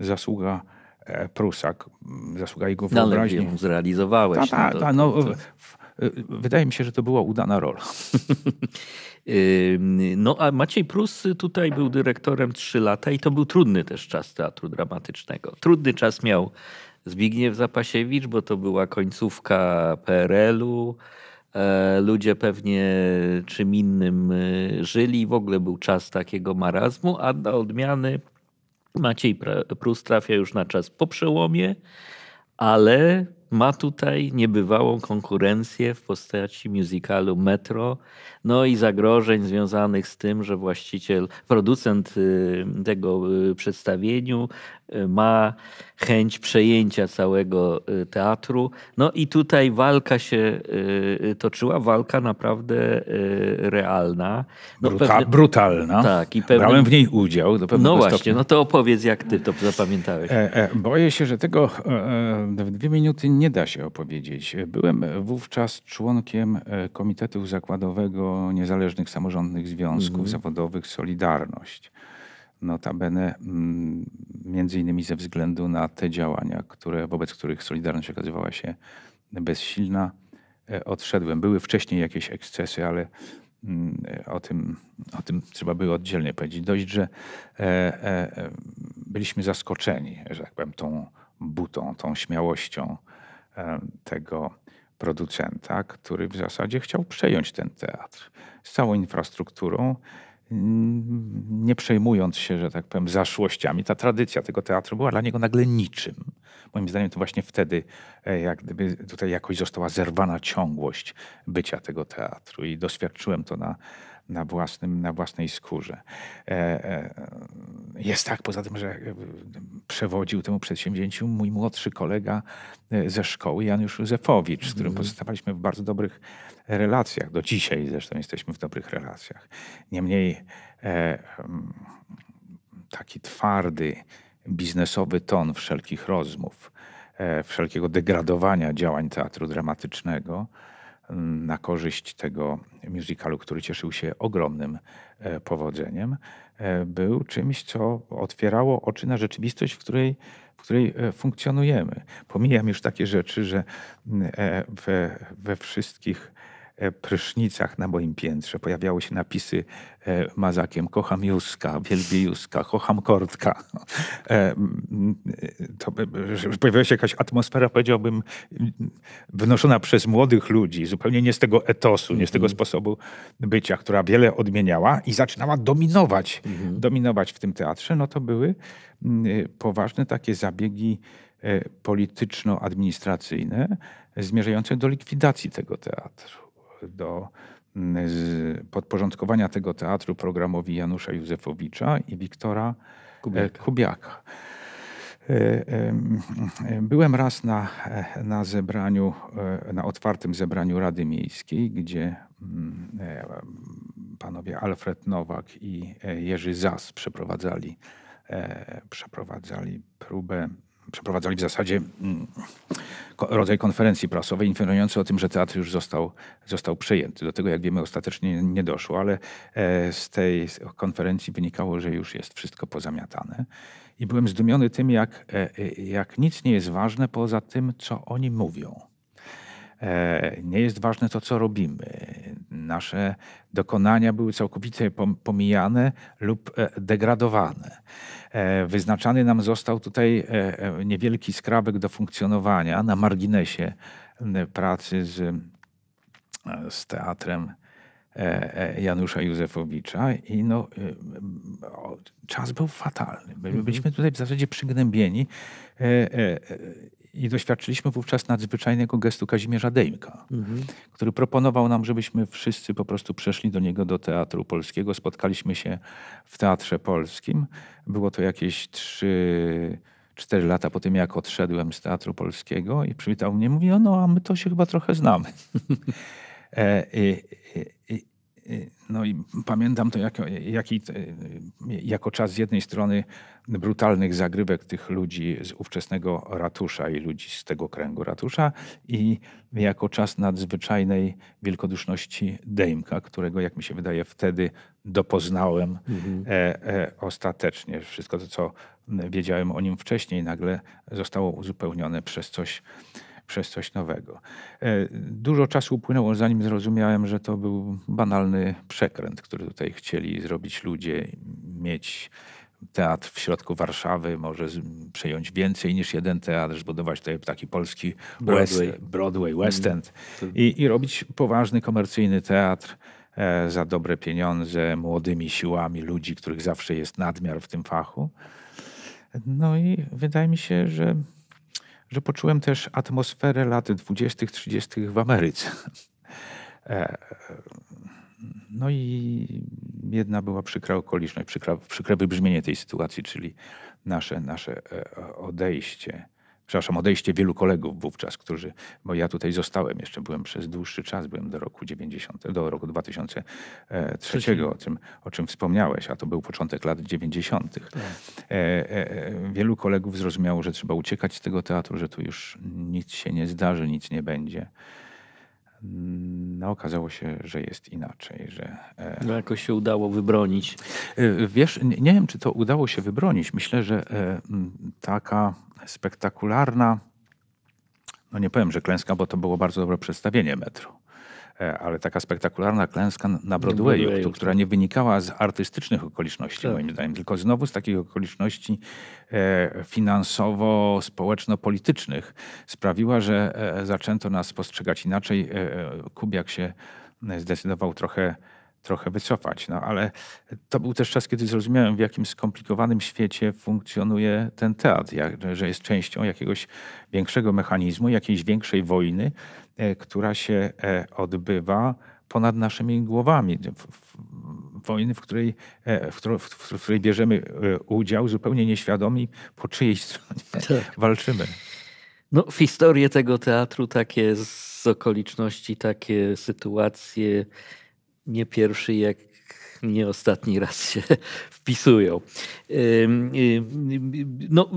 zasługa e, Prusak, mm, zasługa jego wyobraźni. No, ale zrealizowałeś. Ta, ta, ta, ta no, to, no, to... E, wydaje mi się, że to była udana rola. No a Maciej Prus tutaj był dyrektorem trzy lata i to był trudny też czas teatru dramatycznego. Trudny czas miał Zbigniew Zapasiewicz, bo to była końcówka PRL-u. E, ludzie pewnie czym innym e, żyli, w ogóle był czas takiego marazmu, a na odmiany Maciej Prus trafia już na czas po przełomie, ale ma tutaj niebywałą konkurencję w postaci musicalu Metro, no i zagrożeń związanych z tym, że właściciel, producent y, tego y, przedstawieniu y, ma chęć przejęcia całego teatru. No i tutaj walka się toczyła, walka naprawdę realna. No Bruta, pewne, brutalna. Tak, i pewnym, Brałem w niej udział. Do no właśnie, stopnia. no to opowiedz, jak ty to zapamiętałeś. E, e, boję się, że tego e, w e, dwie minuty nie da się opowiedzieć. Byłem wówczas członkiem e, Komitetu Zakładowego Niezależnych Samorządnych Związków mm Zawodowych Solidarność. Notabene mm, między innymi ze względu na te działania, które, wobec których Solidarność okazywała się bezsilna, e, odszedłem. Były wcześniej jakieś ekscesy, ale mm, e, o tym, o tym trzeba było oddzielnie powiedzieć. Dość, że byliśmy zaskoczeni, że tak powiem, tą butą, tą śmiałością E, tego producenta, który w zasadzie chciał przejąć ten teatr z całą infrastrukturą, nie przejmując się, że tak powiem, zaszłościami. Ta tradycja tego teatru była dla niego nagle niczym. Moim zdaniem to właśnie wtedy, e, jak gdyby tutaj jakoś została zerwana ciągłość bycia tego teatru i doświadczyłem to na na, własnym, na własnej skórze. E, e, jest tak, poza tym, że przewodził temu przedsięwzięciu mój młodszy kolega e, ze szkoły, Janusz Józefowicz, z którym mhm. pozostawaliśmy w bardzo dobrych relacjach. Do dzisiaj zresztą jesteśmy w dobrych relacjach. Niemniej taki twardy, biznesowy ton wszelkich rozmów, wszelkiego degradowania działań teatru dramatycznego – na korzyść tego musicalu, który cieszył się ogromnym e, powodzeniem, e, był czymś, co otwierało oczy na rzeczywistość, w której, w której e, funkcjonujemy. Pomijam już takie rzeczy, że mm, we, we wszystkich E, prysznicach na moim piętrze pojawiały się napisy e, mazakiem kocham Juska", wielbię kocham Kortka. E, to pojawiła się jakaś atmosfera, powiedziałbym, wnoszona przez młodych ludzi, zupełnie nie z tego etosu, nie z tego mhm. sposobu bycia, która wiele odmieniała i zaczynała dominować, mhm. dominować w tym teatrze, no to były poważne takie zabiegi polityczno-administracyjne zmierzające do likwidacji tego teatru do mm, podporządkowania tego teatru programowi Janusza Józefowicza i Wiktora e, Kubiaka. Kubiaka. E, byłem raz na, na zebraniu, e, na otwartym zebraniu Rady Miejskiej, gdzie mm, panowie Alfred Nowak i Jerzy Zas przeprowadzali, przeprowadzali próbę przeprowadzali w zasadzie mm, rodzaj konferencji prasowej informujący o tym, że teatr już został, został przejęty. Do tego, jak wiemy, ostatecznie nie doszło, ale e, z tej konferencji wynikało, że już jest wszystko pozamiatane. I byłem zdumiony tym, jak, e, e, jak nic nie jest ważne poza tym, co oni mówią. E, nie jest ważne to, co robimy. Nasze dokonania były całkowicie pomijane lub e, degradowane. E, wyznaczany nam został tutaj niewielki skrawek do funkcjonowania na marginesie pracy z, z teatrem. Janusza Józefowicza i no, czas był fatalny. Mhm. Byliśmy tutaj w zasadzie przygnębieni i doświadczyliśmy wówczas nadzwyczajnego gestu Kazimierza Dejmka, mhm. który proponował nam, żebyśmy wszyscy po prostu przeszli do niego do Teatru Polskiego. Spotkaliśmy się w Teatrze Polskim. Było to jakieś trzy cztery lata po tym, jak odszedłem z Teatru Polskiego i przywitał mnie, mówi, no, no a my to się chyba trochę znamy. e, e, e Y, no i pamiętam to jako, jaki, y, y, jako czas z jednej strony brutalnych zagrywek tych ludzi z ówczesnego ratusza i ludzi z tego kręgu ratusza i jako czas nadzwyczajnej wielkoduszności Dejmka, którego jak mi się wydaje wtedy dopoznałem mhm. e, e, ostatecznie. Wszystko to, co wiedziałem o nim wcześniej nagle zostało uzupełnione przez coś przez coś nowego. E, dużo czasu upłynęło, zanim zrozumiałem, że to był banalny przekręt, który tutaj chcieli zrobić ludzie, mieć teatr w środku Warszawy, może przejąć więcej niż jeden teatr, zbudować tutaj taki polski Broadway, West, Broadway West mm. End i, i robić poważny komercyjny teatr e, za dobre pieniądze, młodymi siłami ludzi, których zawsze jest nadmiar w tym fachu. No i wydaje mi się, że że poczułem też atmosferę lat 20-30 w Ameryce. E, e, no i jedna była przykra okoliczność, przykra, przykre wybrzmienie tej sytuacji, czyli nasze, nasze e, odejście przepraszam, odejście wielu kolegów wówczas, którzy, bo ja tutaj zostałem, jeszcze byłem przez dłuższy czas, byłem do roku 90, do roku 2003, e, o czym, o czym wspomniałeś, a to był początek lat 90. Tak. E, e, e, wielu kolegów zrozumiało, że trzeba uciekać z tego teatru, że tu już nic się nie zdarzy, nic nie będzie. No, okazało się, że jest inaczej. Że, no, jakoś się udało wybronić. E, wiesz, nie, nie, wiem, czy to udało się wybronić. Myślę, że e, taka spektakularna, no nie powiem, że klęska, bo to było bardzo dobre przedstawienie metru E, ale taka spektakularna klęska na Broadwayu, która nie wynikała z artystycznych okoliczności, tak. moim zdaniem, tylko znowu z takich okoliczności e, finansowo-społeczno-politycznych, sprawiła, że e, zaczęto nas postrzegać inaczej. Kubiak się zdecydował trochę trochę wycofać. No ale to był też czas, kiedy zrozumiałem, w jakim skomplikowanym świecie funkcjonuje ten teatr, jak, że jest częścią jakiegoś większego mechanizmu, jakiejś większej wojny, E, która się e, odbywa ponad naszymi głowami. Wojny, w której, e, w, której bierzemy udział zupełnie nieświadomi, po czyjejś stronie tak. walczymy. No, w historii tego teatru takie z okoliczności, takie sytuacje nie pierwszy jak nie ostatni raz się wpisują. No,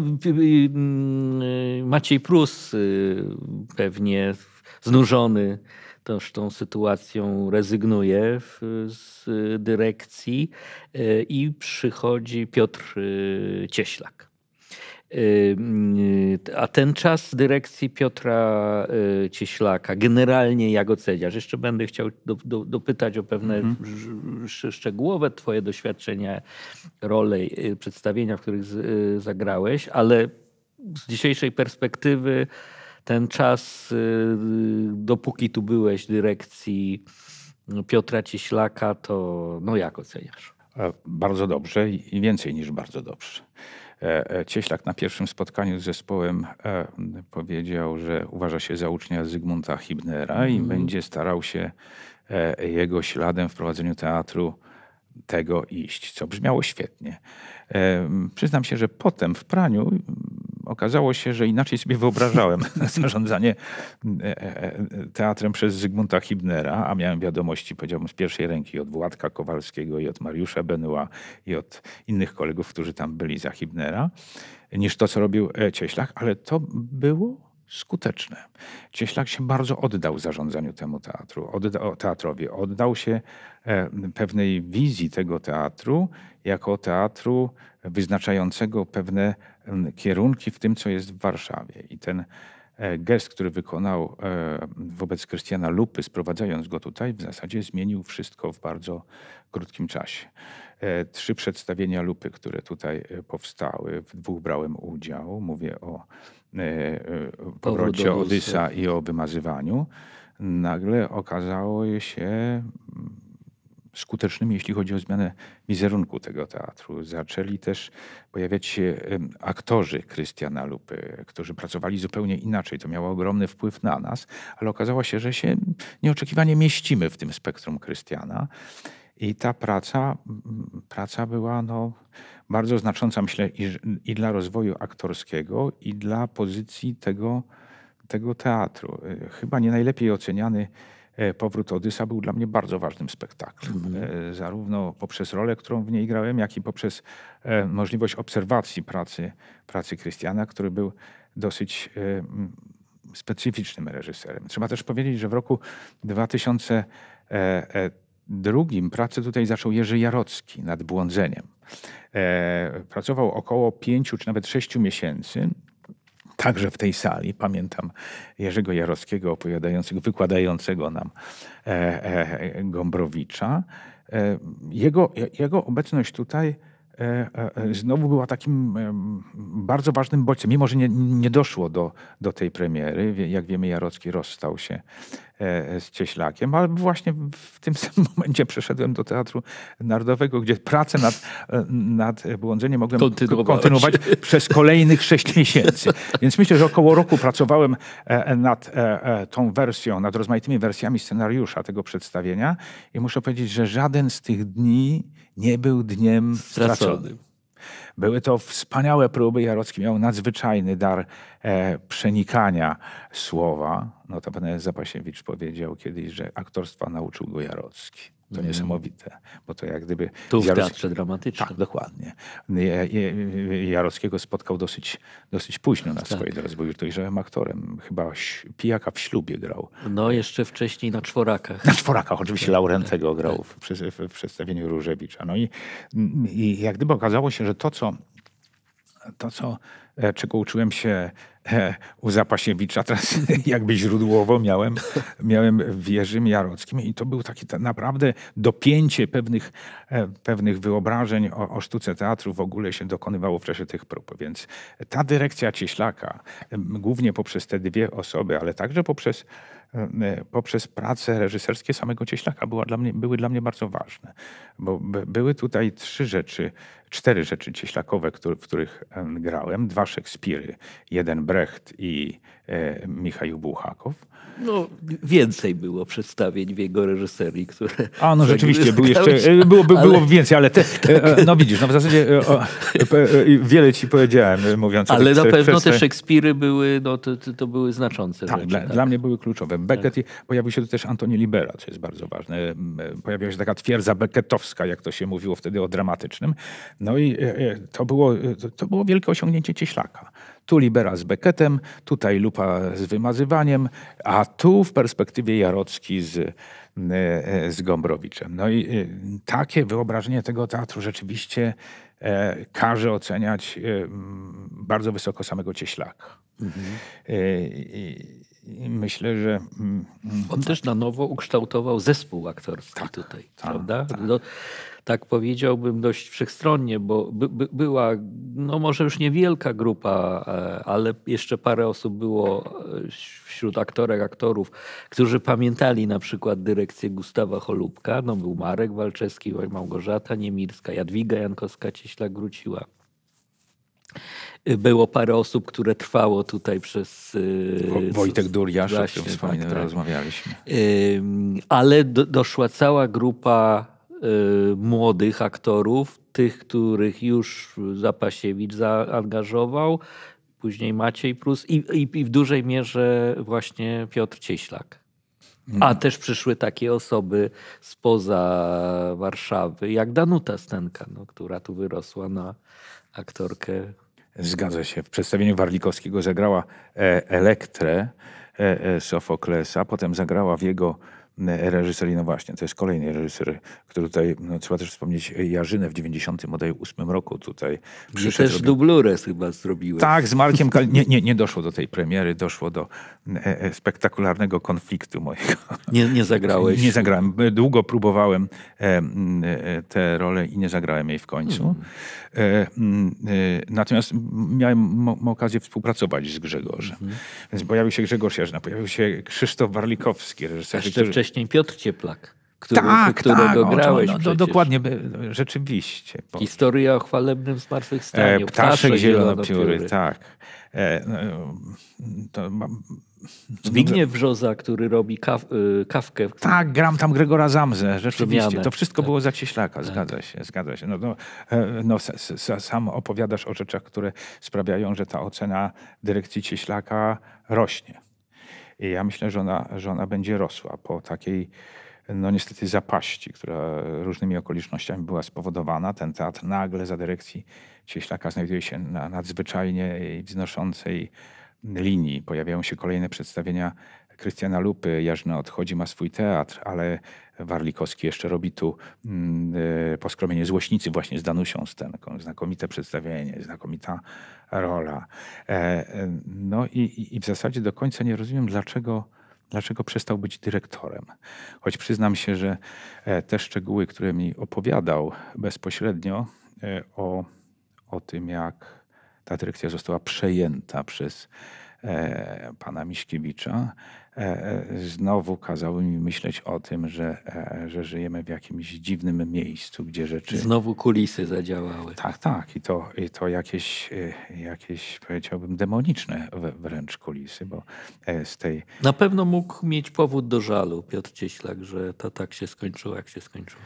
Maciej Prus y, pewnie znużony też tą sytuacją rezygnuje z dyrekcji e, i przychodzi Piotr e, Cieślak. E, a ten czas dyrekcji Piotra Cieślaka, generalnie jak oceniasz? Jeszcze będę chciał do, do, dopytać o pewne mm -hmm. szczegółowe twoje doświadczenia, role, przedstawienia, w których zagrałeś, ale z dzisiejszej perspektywy ten czas, y, dopóki tu byłeś dyrekcji no, Piotra Cieślaka, to no jak oceniasz? E, bardzo dobrze i więcej niż bardzo dobrze. E, e, Cieślak na pierwszym spotkaniu z zespołem powiedział, że uważa się za ucznia Zygmunta Hibnera i mhm. będzie starał się jego śladem w prowadzeniu teatru tego iść, co brzmiało świetnie. Przyznam się, że potem w praniu Okazało się, że inaczej sobie wyobrażałem zarządzanie e, e, e, teatrem przez Zygmunta Hibnera, a miałem wiadomości, powiedziałbym, z pierwszej ręki od Władka Kowalskiego i od Mariusza Benua i od innych kolegów, którzy tam byli za Hibnera, niż to, co robił Cieślak, ale to było skuteczne. Cieślak się bardzo oddał zarządzaniu temu teatru, odda, teatrowi, oddał się e, pewnej wizji tego teatru jako teatru wyznaczającego pewne mm, kierunki w tym, co jest w Warszawie. I ten e, gest, który wykonał e, wobec Krystiana Lupy, sprowadzając go tutaj, w zasadzie zmienił wszystko w bardzo krótkim czasie. Trzy przedstawienia Lupy, które tutaj powstały, w dwóch brałem udział. Mówię o E, e, powrocie Odysa i o wymazywaniu, nagle okazało się mm, skutecznymi, jeśli chodzi o zmianę wizerunku tego teatru. Zaczęli też pojawiać się aktorzy Krystiana Lupy, którzy pracowali zupełnie inaczej. To miało ogromny wpływ na nas, ale okazało się, że się nieoczekiwanie mieścimy w tym spektrum Krystiana. I ta praca, praca była no, bardzo znacząca, myślę, i, i, dla rozwoju aktorskiego, i dla pozycji tego, tego teatru. E, chyba nie najlepiej oceniany e, Powrót Odysa był dla mnie bardzo ważnym spektaklem. Mhm. E, zarówno poprzez rolę, którą w niej grałem, jak i poprzez możliwość obserwacji pracy, pracy Krystiana, który był dosyć specyficznym reżyserem. Trzeba też powiedzieć, że w roku 2002 drugim pracę tutaj zaczął Jerzy Jarocki nad Błądzeniem. E, pracował około pięciu czy nawet sześciu miesięcy także w tej sali. Pamiętam Jerzego Jarowskiego opowiadającego, wykładającego nam e, e, Gombrowicza. E, jego, jego obecność tutaj E, e, e, znowu była takim bardzo ważnym bodźcem, mimo że nie, nie doszło do, do tej premiery. Jak wiemy, Jarocki rozstał się z Cieślakiem, ale właśnie w tym samym momencie przeszedłem do Teatru Narodowego, gdzie pracę nad, nad Błądzeniem mogłem kontynuować przez kolejnych sześć miesięcy. Więc myślę, że około roku pracowałem nad tą wersją, nad rozmaitymi wersjami scenariusza tego przedstawienia i muszę powiedzieć, że żaden z tych dni nie był dniem straconym. straconym. Były to wspaniałe próby. Jarocki miał nadzwyczajny dar e, przenikania słowa. pan Zapasiewicz powiedział kiedyś, że aktorstwa nauczył go Jarocki. To mm. niesamowite, bo to jak gdyby... Tu w Jaros... teatrze dramatycznym. Tak, dokładnie. Jarockiego spotkał dosyć, dosyć późno na tak. swojej drodze, bo już aktorem. Chyba pijaka w ślubie grał. No, jeszcze wcześniej na czworakach. Na czworakach, oczywiście tak, Laurentego tak, grał tak. w, w, w, przedstawieniu Różewicza. No i, i jak gdyby okazało się, że to, co, to, co E, czego uczyłem się e, u Zapasiewicza, teraz jakby źródłowo miałem, miałem w Jerzym Jarockim i to był takie naprawdę dopięcie pewnych, e, pewnych wyobrażeń o, o, sztuce teatru w ogóle się dokonywało w czasie tych prób. Więc ta dyrekcja Cieślaka, głównie poprzez te dwie osoby, ale także poprzez, poprzez prace reżyserskie samego Cieślaka była dla mnie, były dla mnie bardzo ważne, bo były tutaj trzy rzeczy, cztery rzeczy cieślakowe, który, w których grałem. Dwa Szekspiry, jeden Brecht i e, Michał Bułhakow. No, więcej było przedstawień w jego reżyserii, które... A, no rzeczywiście, był jeszcze, e, było, by, ale... było więcej, ale te, e, e, tak. no widzisz, no w zasadzie o, wiele ci powiedziałem, mówiąc Ale na pewno te Szekspiry były, no to, to były znaczące tak, rzeczy, dla, tak. dla, mnie były kluczowe. Beckett, tak. pojawił się tu też Antoni Libera, co jest bardzo ważne. Pojawiła się taka twierdza beckettowska, jak to się mówiło wtedy o dramatycznym. No i e, e, to było, e, to było wielkie osiągnięcie cieślaka. Tu Libera z Beketem, tutaj Lupa z wymazywaniem, a tu w perspektywie Jarocki z, z Gombrowiczem. No i takie wyobrażenie tego teatru rzeczywiście każe oceniać bardzo wysoko samego cieślaka. Mhm. I, i myślę, że. Mm, mm, On tak. też na nowo ukształtował zespół aktorski tak, tutaj, tak, prawda? Tak. No, tak powiedziałbym, dość wszechstronnie, bo by, by była, no może już niewielka grupa, e, ale jeszcze parę osób było e, wśród aktorek, aktorów, którzy pamiętali na przykład dyrekcję Gustawa Cholubka. No był Marek Walczewski, Małgorzata Niemirska, Jadwiga Jankowska-Cieślak-Gruciła. E, było parę osób, które trwało tutaj przez. Wojtek Duriasz, o którym tak, tak. rozmawialiśmy. Ale do, doszła cała grupa Y, młodych aktorów, tych, których już Zapasiewicz zaangażował, później Maciej Prus i, i, i w dużej mierze właśnie Piotr Cieślak. A mm. też przyszły takie osoby spoza Warszawy, jak Danuta Stenka, no, która tu wyrosła na aktorkę. Zgadza się. W przedstawieniu Warlikowskiego zagrała e, Elektrę e, e, Sofoklesa, potem zagrała w jego E, reżyserii, no właśnie, to jest kolejny reżyser, który tutaj, no, trzeba też wspomnieć, Jarzynę w 98 roku tutaj przyszedł. Też robi... dublures chyba zrobiłeś. Tak, z Markiem Kal... nie, nie, nie doszło do tej premiery, doszło do e, e, spektakularnego konfliktu mojego. Nie, nie zagrałeś. Nie zagrałem. Długo próbowałem tę rolę i nie zagrałem jej w końcu. Mhm. Natomiast miałem okazję współpracować z Grzegorzem. Mhm. Więc pojawił się Grzegorz Jarzyna, pojawił się Krzysztof Barlikowski, reżyser, który wcześniej Piotr Cieplak, który, tak, którego tak, no, grałeś no, no, Dokładnie, rzeczywiście. Bo... Historia o chwalebnym zmartwychwstaniu. E, ptaszek, ptaszek zielonopióry, tak. E, no, mam... Zbigniew Brzoza, który robi kaw, y, kawkę. Tak, gram tam Gregora Zamzę, rzeczywiście. Przemianę. To wszystko tak. było za cieślaka, tak. zgadza się, zgadza się. No, no, e, no, sam opowiadasz o rzeczach, które sprawiają, że ta ocena dyrekcji cieślaka rośnie. I ja myślę, że ona, że ona będzie rosła po takiej no niestety zapaści, która różnymi okolicznościami była spowodowana. Ten teatr nagle za dyrekcji Cieślaka znajduje się na nadzwyczajnie i wznoszącej linii. Pojawiają się kolejne przedstawienia Krystiana Lupy, Jarzna odchodzi, ma swój teatr, ale Warlikowski jeszcze robi tu mm, e, poskromienie złośnicy właśnie z Danusią Stenką. Znakomite przedstawienie, znakomita rola. E, e, no i, i w zasadzie do końca nie rozumiem, dlaczego dlaczego przestał być dyrektorem. Choć przyznam się, że te szczegóły, które mi opowiadał bezpośrednio o, o tym, jak ta dyrekcja została przejęta przez pana Miśkiewicza, E, e, znowu kazały mi myśleć o tym, że, e, że żyjemy w jakimś dziwnym miejscu, gdzie rzeczy. Znowu kulisy zadziałały. Tak, tak. I to, i to jakieś, jakieś, powiedziałbym, demoniczne wręcz kulisy, bo z tej. Na pewno mógł mieć powód do żalu Piotr Cieślak, że to tak się skończyło, jak się skończyło.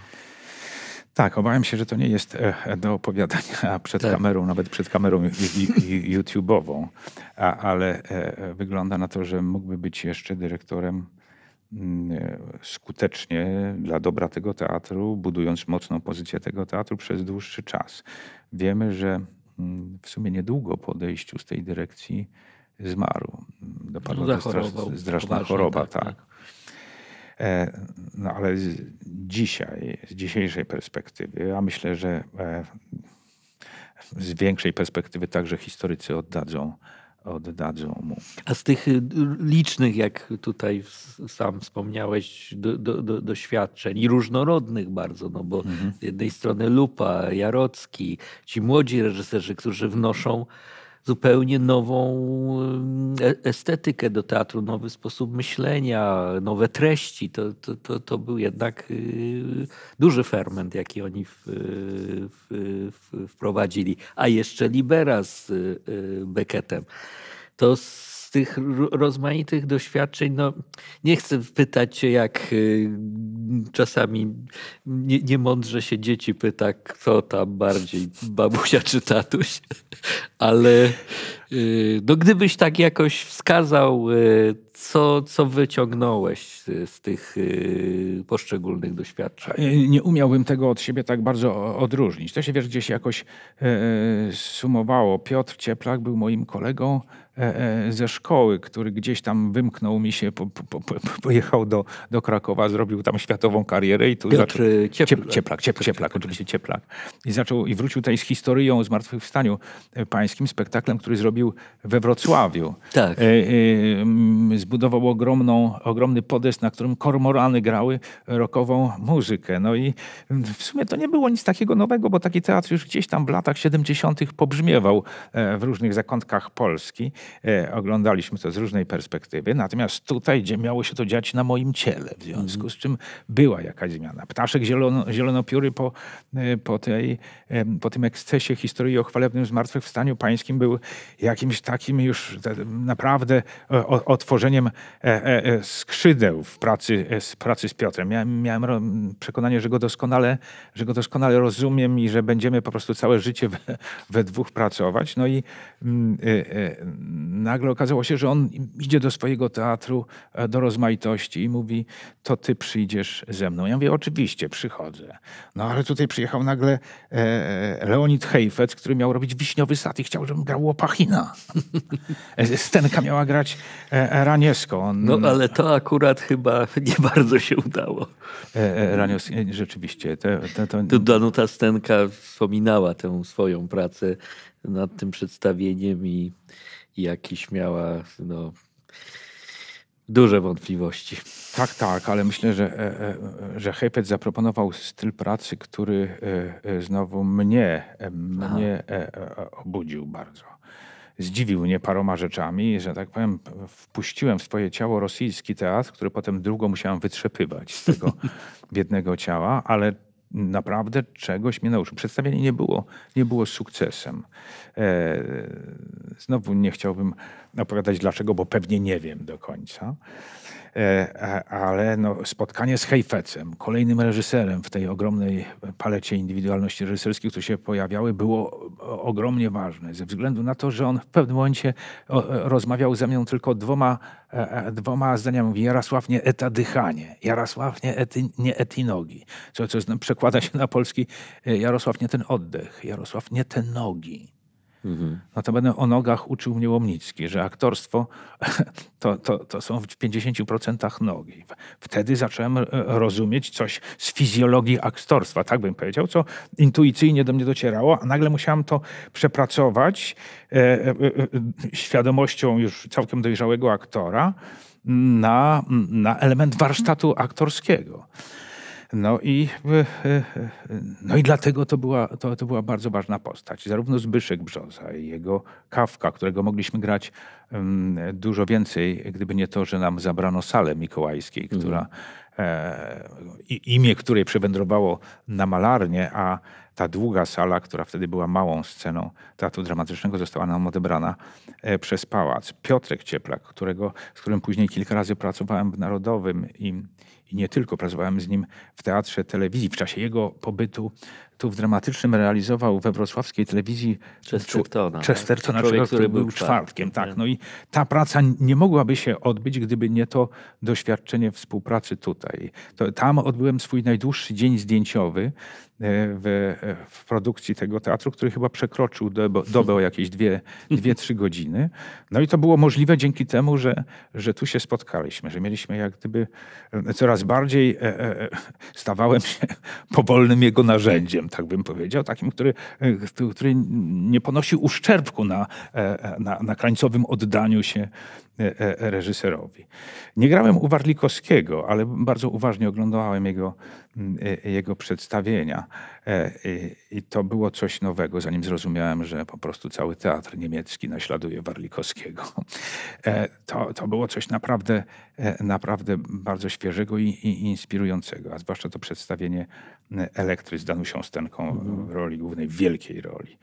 Tak, obawiam się, że to nie jest e, do opowiadania przed tak. kamerą, nawet przed kamerą YouTube'ową, ale e, wygląda na to, że mógłby być jeszcze dyrektorem mm, e, skutecznie dla dobra tego teatru, budując mocną pozycję tego teatru przez dłuższy czas. Wiemy, że mm, w sumie niedługo po odejściu z tej dyrekcji zmarł. Mm, dopadła no, zachorował, straszna choroba, tak. tak. tak. E, no ale z, dzisiaj, z dzisiejszej perspektywy, a myślę, że e, z większej perspektywy także historycy oddadzą, oddadzą mu. A z tych y, licznych, jak tutaj sam wspomniałeś, do, do, do, doświadczeń i różnorodnych bardzo, no bo mhm. z jednej strony Lupa, Jarocki, ci młodzi reżyserzy, którzy wnoszą zupełnie nową e, estetykę do teatru, nowy sposób myślenia, nowe treści. To, to, to, to był jednak y, duży ferment, jaki oni w, y, w, w, wprowadzili. A jeszcze Libera z y, Beckettem. To z tych rozmaitych doświadczeń, no nie chcę pytać się, jak y, czasami nie, niemądrze się dzieci pyta, kto tam bardziej, babusia czy tatuś, ale y, no gdybyś tak jakoś wskazał, y, co, co wyciągnąłeś z, z tych poszczególnych doświadczeń? Nie umiałbym tego od siebie tak bardzo odróżnić. To się wiesz, gdzieś jakoś e, e, sumowało. Piotr Cieplak był moim kolegą, E, e, ze szkoły, który gdzieś tam wymknął mi się, po, po, po, pojechał do, do Krakowa, zrobił tam światową karierę i tu Piotr zaczął... E, cieplak. Cieplak, ciep, cieplak, tak. oczywiście Cieplak. I zaczął, i wrócił tutaj z historią o Zmartwychwstaniu Pańskim, spektaklem, który zrobił we Wrocławiu. Tak. E, e, mm, zbudował ogromną, ogromny podest, na którym kormorany grały rokową muzykę. No i w sumie to nie było nic takiego nowego, bo taki teatr już gdzieś tam w latach 70. pobrzmiewał w różnych zakątkach Polski. E, oglądaliśmy to z różnej perspektywy. Natomiast tutaj, gdzie miało się to dziać na moim ciele, w związku mhm. z czym była jakaś zmiana. Ptaszek zielono, zielonopióry po, e, po, tej, po tym ekscesie historii o chwalebnym zmartwychwstaniu pańskim był jakimś takim już e, naprawdę otworzeniem skrzydeł w pracy, w pracy z Piotrem. Miałem, miałem przekonanie, że go, doskonale, że go doskonale rozumiem i że będziemy po prostu całe życie we, we dwóch pracować. No i mm, nagle okazało się, że on idzie do swojego teatru, e, do rozmaitości i mówi, to ty przyjdziesz ze mną. Ja mówię, oczywiście, przychodzę. No ale tutaj przyjechał nagle e, e, Leonid Heifetz, który miał robić wiśniowy sad i chciał, żebym grał Łopachina. Stenka miała grać Raniesko. No ale to akurat chyba nie bardzo się udało. Ranios, rzeczywiście. Te, te, to... Danuta Stenka wspominała tę swoją pracę nad tym przedstawieniem i jakiś miała no, duże wątpliwości. Tak, tak, ale myślę, że, e, e, że Heifetz zaproponował styl pracy, który e, znowu mnie, mnie obudził bardzo. Zdziwił mnie paroma rzeczami, że tak powiem, wpuściłem w swoje ciało rosyjski teatr, który potem długo musiałem wytrzepywać z tego biednego ciała, ale naprawdę czegoś mnie nauczył. Przedstawienie nie było, nie było sukcesem. E, znowu nie chciałbym opowiadać dlaczego, bo pewnie nie wiem do końca. E, ale no, spotkanie z Heifetzem, kolejnym reżyserem w tej ogromnej palecie indywidualności reżyserskich, które się pojawiały, było ogromnie ważne ze względu na to, że on w pewnym momencie rozmawiał ze mną tylko dwoma, e, e, dwoma zdaniami. Mówi Jarosław nie eta dychanie, Jarosław nie ety, nie ety nogi, co, co przekłada się na polski Jarosław nie ten oddech, Jarosław nie te nogi. Mhm. Notabene o nogach uczył mnie Łomnicki, że aktorstwo to, to, to są w 50% nogi. Wtedy zacząłem e, rozumieć coś z fizjologii aktorstwa, tak bym powiedział, co intuicyjnie do mnie docierało, a nagle musiałem to przepracować e, e, e świadomością już całkiem dojrzałego aktora na, na element warsztatu aktorskiego. No i, e, e, e, no i dlatego to była, to, to była bardzo ważna postać. Zarówno Zbyszek Brzoza i jego Kawka, którego mogliśmy grać mm, dużo więcej, gdyby nie to, że nam zabrano salę mikołajskiej, mhm. która, e, imię której przewędrowało na malarnię, a ta długa sala, która wtedy była małą sceną teatru dramatycznego, została nam odebrana przez pałac. Piotrek Cieplak, którego, z którym później kilka razy pracowałem w Narodowym i i nie tylko. Pracowałem z nim w teatrze telewizji. W czasie jego pobytu tu w dramatycznym realizował we wrocławskiej telewizji Chestertona, Chestertona człowiek, człowiek, który był, czwartkiem. Tak. No i ta praca nie mogłaby się odbyć, gdyby nie to doświadczenie współpracy tutaj. To, tam odbyłem swój najdłuższy dzień zdjęciowy. E, w, e, w produkcji tego teatru, który chyba przekroczył dobo, dobę o jakieś 2-3 godziny. No i to było możliwe dzięki temu, że, że tu się spotkaliśmy, że mieliśmy jak gdyby e, coraz bardziej stawałem się powolnym jego narzędziem, tak bym powiedział, takim, który, który nie ponosił uszczerbku na, na, na krańcowym oddaniu się E, e, reżyserowi. Nie grałem u Warlikowskiego, ale bardzo uważnie oglądałem jego, mm, e, jego przedstawienia i to było coś nowego, zanim zrozumiałem, że po prostu cały teatr niemiecki naśladuje Warlikowskiego. To, to było coś naprawdę, naprawdę bardzo świeżego i, i inspirującego, a zwłaszcza to przedstawienie Elektry z Danusią Stenką w mhm. roli głównej, wielkiej roli.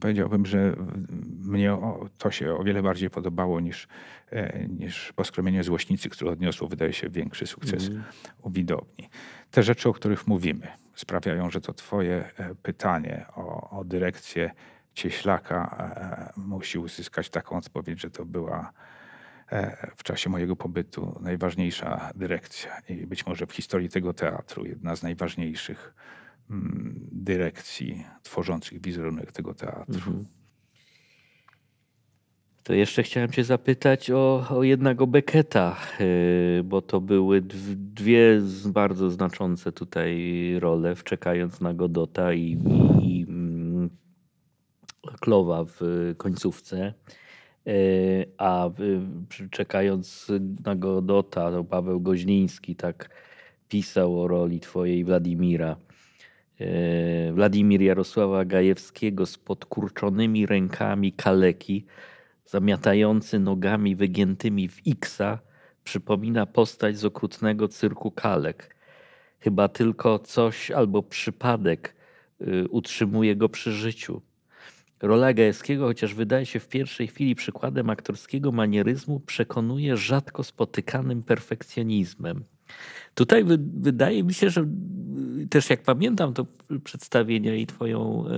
Powiedziałbym, że mnie to się o wiele bardziej podobało podobało niż, e, niż poskromienie złośnicy, które odniosło, wydaje się, większy sukces mm. u widowni. Te rzeczy, o których mówimy, sprawiają, że to Twoje e, pytanie o, o dyrekcję Cieślaka e, musi uzyskać taką odpowiedź, że to była w czasie mojego pobytu najważniejsza dyrekcja i być może w historii tego teatru jedna z najważniejszych mm, dyrekcji tworzących wizerunek tego teatru. Mhm. To jeszcze chciałem Cię zapytać o, o jednego Becketa, y, bo to były dwie bardzo znaczące tutaj role, wczekając na Godota i, i mm, Klowa w końcówce. Y, a czekając na Godota, to Paweł Goźliński tak pisał o roli Twojej Władimira. Y, Władimir Jarosława Gajewskiego z podkurczonymi rękami kaleki zamiatający nogami wygiętymi w Xa, przypomina postać z okrutnego cyrku kalek. Chyba tylko coś albo przypadek y, utrzymuje go przy życiu. Rola Gajewskiego, chociaż wydaje się w pierwszej chwili przykładem aktorskiego manieryzmu, przekonuje rzadko spotykanym perfekcjonizmem. Tutaj wy, wydaje mi się, że y, też jak pamiętam to przedstawienie i twoją e,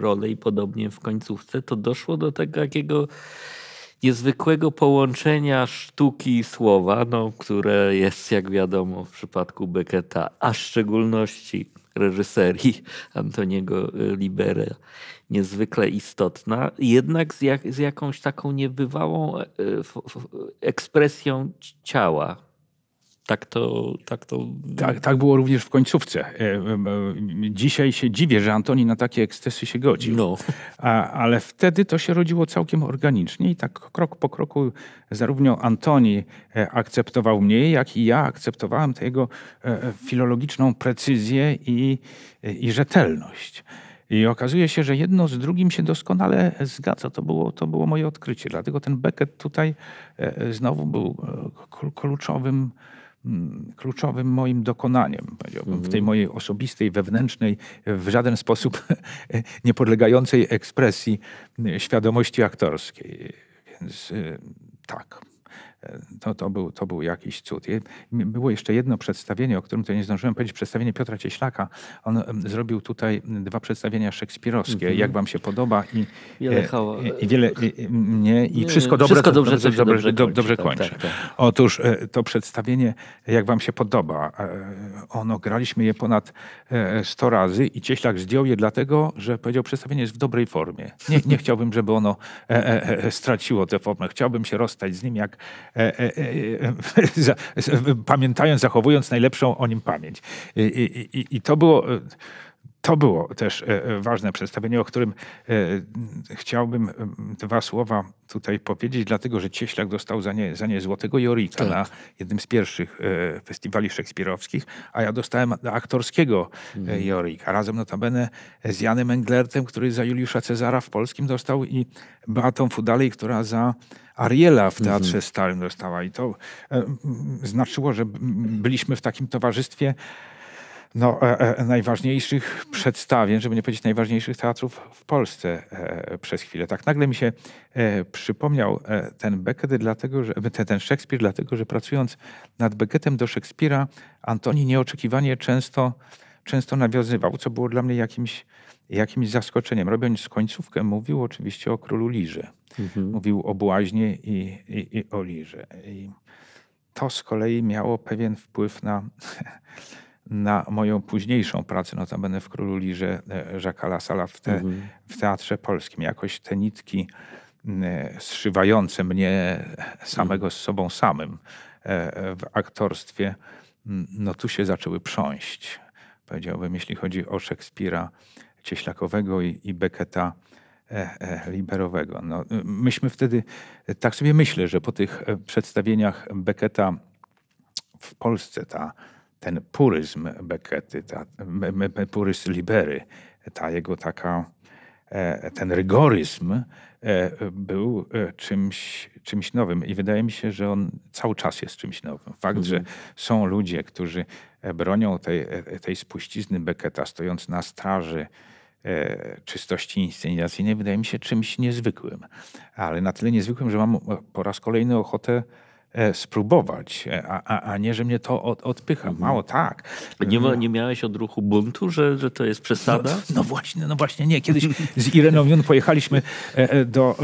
rolę i podobnie w końcówce, to doszło do takiego niezwykłego połączenia sztuki i słowa, no, które jest jak wiadomo w przypadku Becketa, a w szczególności reżyserii Antoniego e, Libera niezwykle istotna, jednak z, jak, z jakąś taką niebywałą e, ekspresją ciała, tak to, tak to. Tak, tak było również w końcówce. E, e, e, dzisiaj się dziwię, że Antoni na takie ekscesy się godził. No. A, ale wtedy to się rodziło całkiem organicznie i tak krok po kroku zarówno Antoni akceptował mnie, jak i ja akceptowałem tę jego filologiczną precyzję i, i rzetelność. I okazuje się, że jedno z drugim się doskonale zgadza. To było, to było moje odkrycie. Dlatego ten Beckett tutaj znowu był kluczowym Mm, kluczowym moim dokonaniem, powiedziałbym, w tej mhm. mojej osobistej, wewnętrznej, w żaden sposób niepodlegającej ekspresji świadomości aktorskiej. Więc y, tak. To, to, był, to był jakiś cud. Było jeszcze jedno przedstawienie, o którym tutaj nie zdążyłem powiedzieć, przedstawienie Piotra Cieślaka. On zrobił tutaj dwa przedstawienia szekspirowskie, mm -hmm. jak wam się podoba i wiele, e, i, wiele i, nie, i nie, wszystko, dobre, wszystko dobrze, dobrze, dobrze, dobrze, dobrze kończy. Tak, tak, tak. Otóż e, to przedstawienie, jak wam się podoba, e, ono graliśmy je ponad 100 razy i Cieślak zdjął je dlatego, że powiedział, przedstawienie jest w dobrej formie. Nie, nie chciałbym, żeby ono straciło tę formę. Chciałbym się rozstać z nim jak E, e, e, pamiętając, zachowując najlepszą o nim pamięć. I, i, i to było. To było też ważne przedstawienie, o którym chciałbym dwa słowa tutaj powiedzieć, dlatego że Cieślak dostał za nie, za nie Złotego Jorika tak. na jednym z pierwszych festiwali szekspirowskich, a ja dostałem aktorskiego mhm. Jorika. Razem notabene z Janem Englertem, który za Juliusza Cezara w Polskim dostał i Beatą Fudalej, która za Ariela w mhm. Teatrze mm Starym dostała i to e, znaczyło, że byliśmy w takim towarzystwie no, e, e, najważniejszych przedstawień, żeby nie powiedzieć najważniejszych teatrów w Polsce przez chwilę. Tak nagle mi się przypomniał ten Beckett, dlatego, że, ten, ten Szekspir, dlatego że pracując nad Beckettem do Szekspira, Antoni nieoczekiwanie często, często nawiązywał, co było dla mnie jakimś jakimś zaskoczeniem, robiąc końcówkę, mówił oczywiście o królu Lirze. Mhm. Mówił o błaźnie i, i, i o Lirze. I to z kolei miało pewien wpływ na, na moją późniejszą pracę, notabene w Królu Lirze Jacques'a Lasala w, te, mhm. w Teatrze Polskim. Jakoś te nitki zszywające mnie samego mhm. z sobą samym e, w aktorstwie, no tu się zaczęły prząść. Powiedziałbym, jeśli chodzi o Szekspira, cieślakowego i, i Becketa e, e, liberowego. No, myśmy wtedy, tak sobie myślę, że po tych e, przedstawieniach Becketa w Polsce ta, ten puryzm Beckety, ta, puryz libery, ta jego taka E, ten rygoryzm e, był e, czymś, czymś nowym i wydaje mi się, że on cały czas jest czymś nowym. Fakt, że mhm. są ludzie, którzy bronią tej, tej spuścizny Becketa, stojąc na straży czystości inscenizacyjnej, wydaje mi się czymś niezwykłym. Ale na tyle niezwykłym, że mam po raz kolejny ochotę E, spróbować, e, a, a, a, nie, że mnie to od, odpycha. Mhm. Mało tak. Nie, ma, nie miałeś odruchu buntu, że, że to jest przesada? No, no właśnie, no właśnie nie. Kiedyś z Ireną Jun pojechaliśmy e, do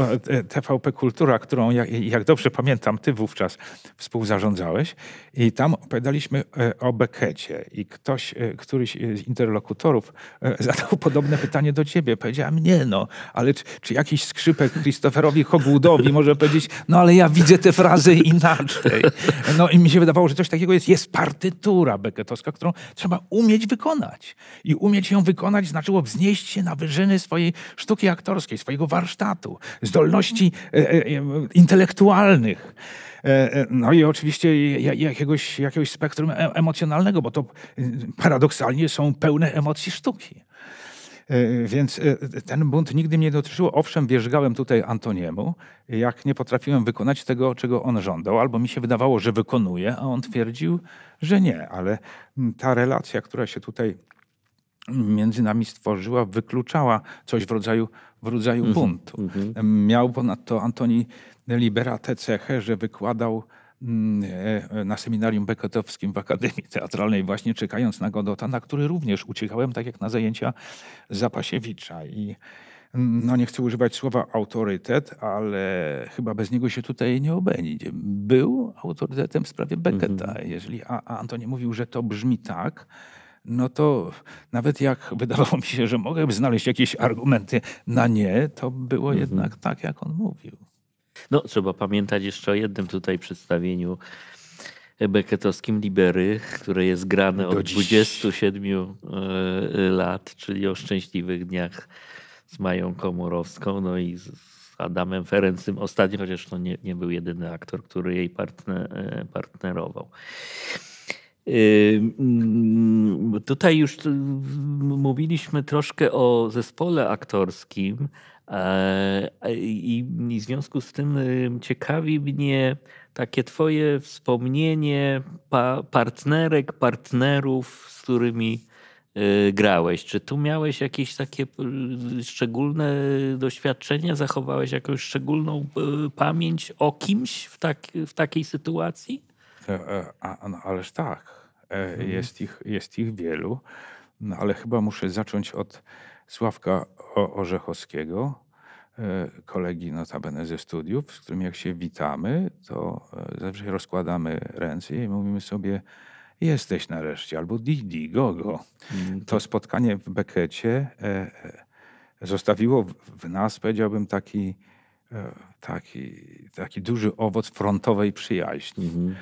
TVP Kultura, którą, jak, jak dobrze pamiętam, ty wówczas współzarządzałeś i tam opowiadaliśmy o Bekecie i ktoś, któryś z interlokutorów zadał podobne pytanie do ciebie. Powiedziałem, nie no, ale czy, czy jakiś skrzypek Christopherowi Hogwoodowi może powiedzieć, no ale ja widzę te frazy inaczej inaczej. No i mi się wydawało, że coś takiego jest. Jest partytura beketowska, którą trzeba umieć wykonać. I umieć ją wykonać znaczyło wznieść się na wyżyny swojej sztuki aktorskiej, swojego warsztatu, zdolności e, e, e intelektualnych. E, e, no i oczywiście jakiegoś, jakiegoś spektrum emocjonalnego, bo to paradoksalnie są pełne emocji sztuki. E, więc e, ten bunt nigdy mnie nie dotyczył. Owszem, wierzgałem tutaj Antoniemu, jak nie potrafiłem wykonać tego, czego on żądał, albo mi się wydawało, że wykonuje, a on twierdził, że nie. Ale mm, ta relacja, która się tutaj między nami stworzyła, wykluczała coś w rodzaju, w rodzaju mhm, buntu. Mm -hmm. Miał ponadto Antoni Liberate cechę, że wykładał Mm, e, e, na seminarium Beketowskim w Akademii Teatralnej, właśnie czekając na Godota, na który również uciekałem, tak jak na zajęcia Zapasiewicza. I mm, no nie chcę używać słowa autorytet, ale chyba bez niego się tutaj nie obędzie. Był autorytetem w sprawie Becketa. Mhm. Jeżeli Antoni mówił, że to brzmi tak, no to nawet jak wydawało mi się, że mogę znaleźć jakieś argumenty na nie, to było mhm. jednak tak, jak on mówił. No, trzeba pamiętać jeszcze o jednym tutaj przedstawieniu beketowskim Libery, które jest grane od 27 e, lat, czyli o szczęśliwych dniach z Mają Komorowską, no i z Adamem Ferencym ostatnio, chociaż to nie, nie był jedyny aktor, który jej partner, e, partnerował. E, mm, tutaj już mówiliśmy troszkę o zespole aktorskim, E, e, I, I w związku z tym y, ciekawi mnie takie Twoje wspomnienie pa partnerek, partnerów, z którymi y, grałeś. Czy tu miałeś jakieś takie y, szczególne doświadczenia? Zachowałeś jakąś szczególną pamięć o kimś w, tak, w takiej sytuacji? E, no, ależ tak. Mhm. Jest, ich, jest ich wielu. No, ale chyba muszę zacząć od Sławka Orzechowskiego, e, kolegi notabene ze studiów, z którym jak się witamy, to e, zawsze rozkładamy ręce i mówimy sobie jesteś nareszcie, albo Didi, Gogo. Mhm. To spotkanie w Bekecie e, zostawiło w nas, powiedziałbym, taki E, taki, taki duży owoc frontowej przyjaźni. Mhm.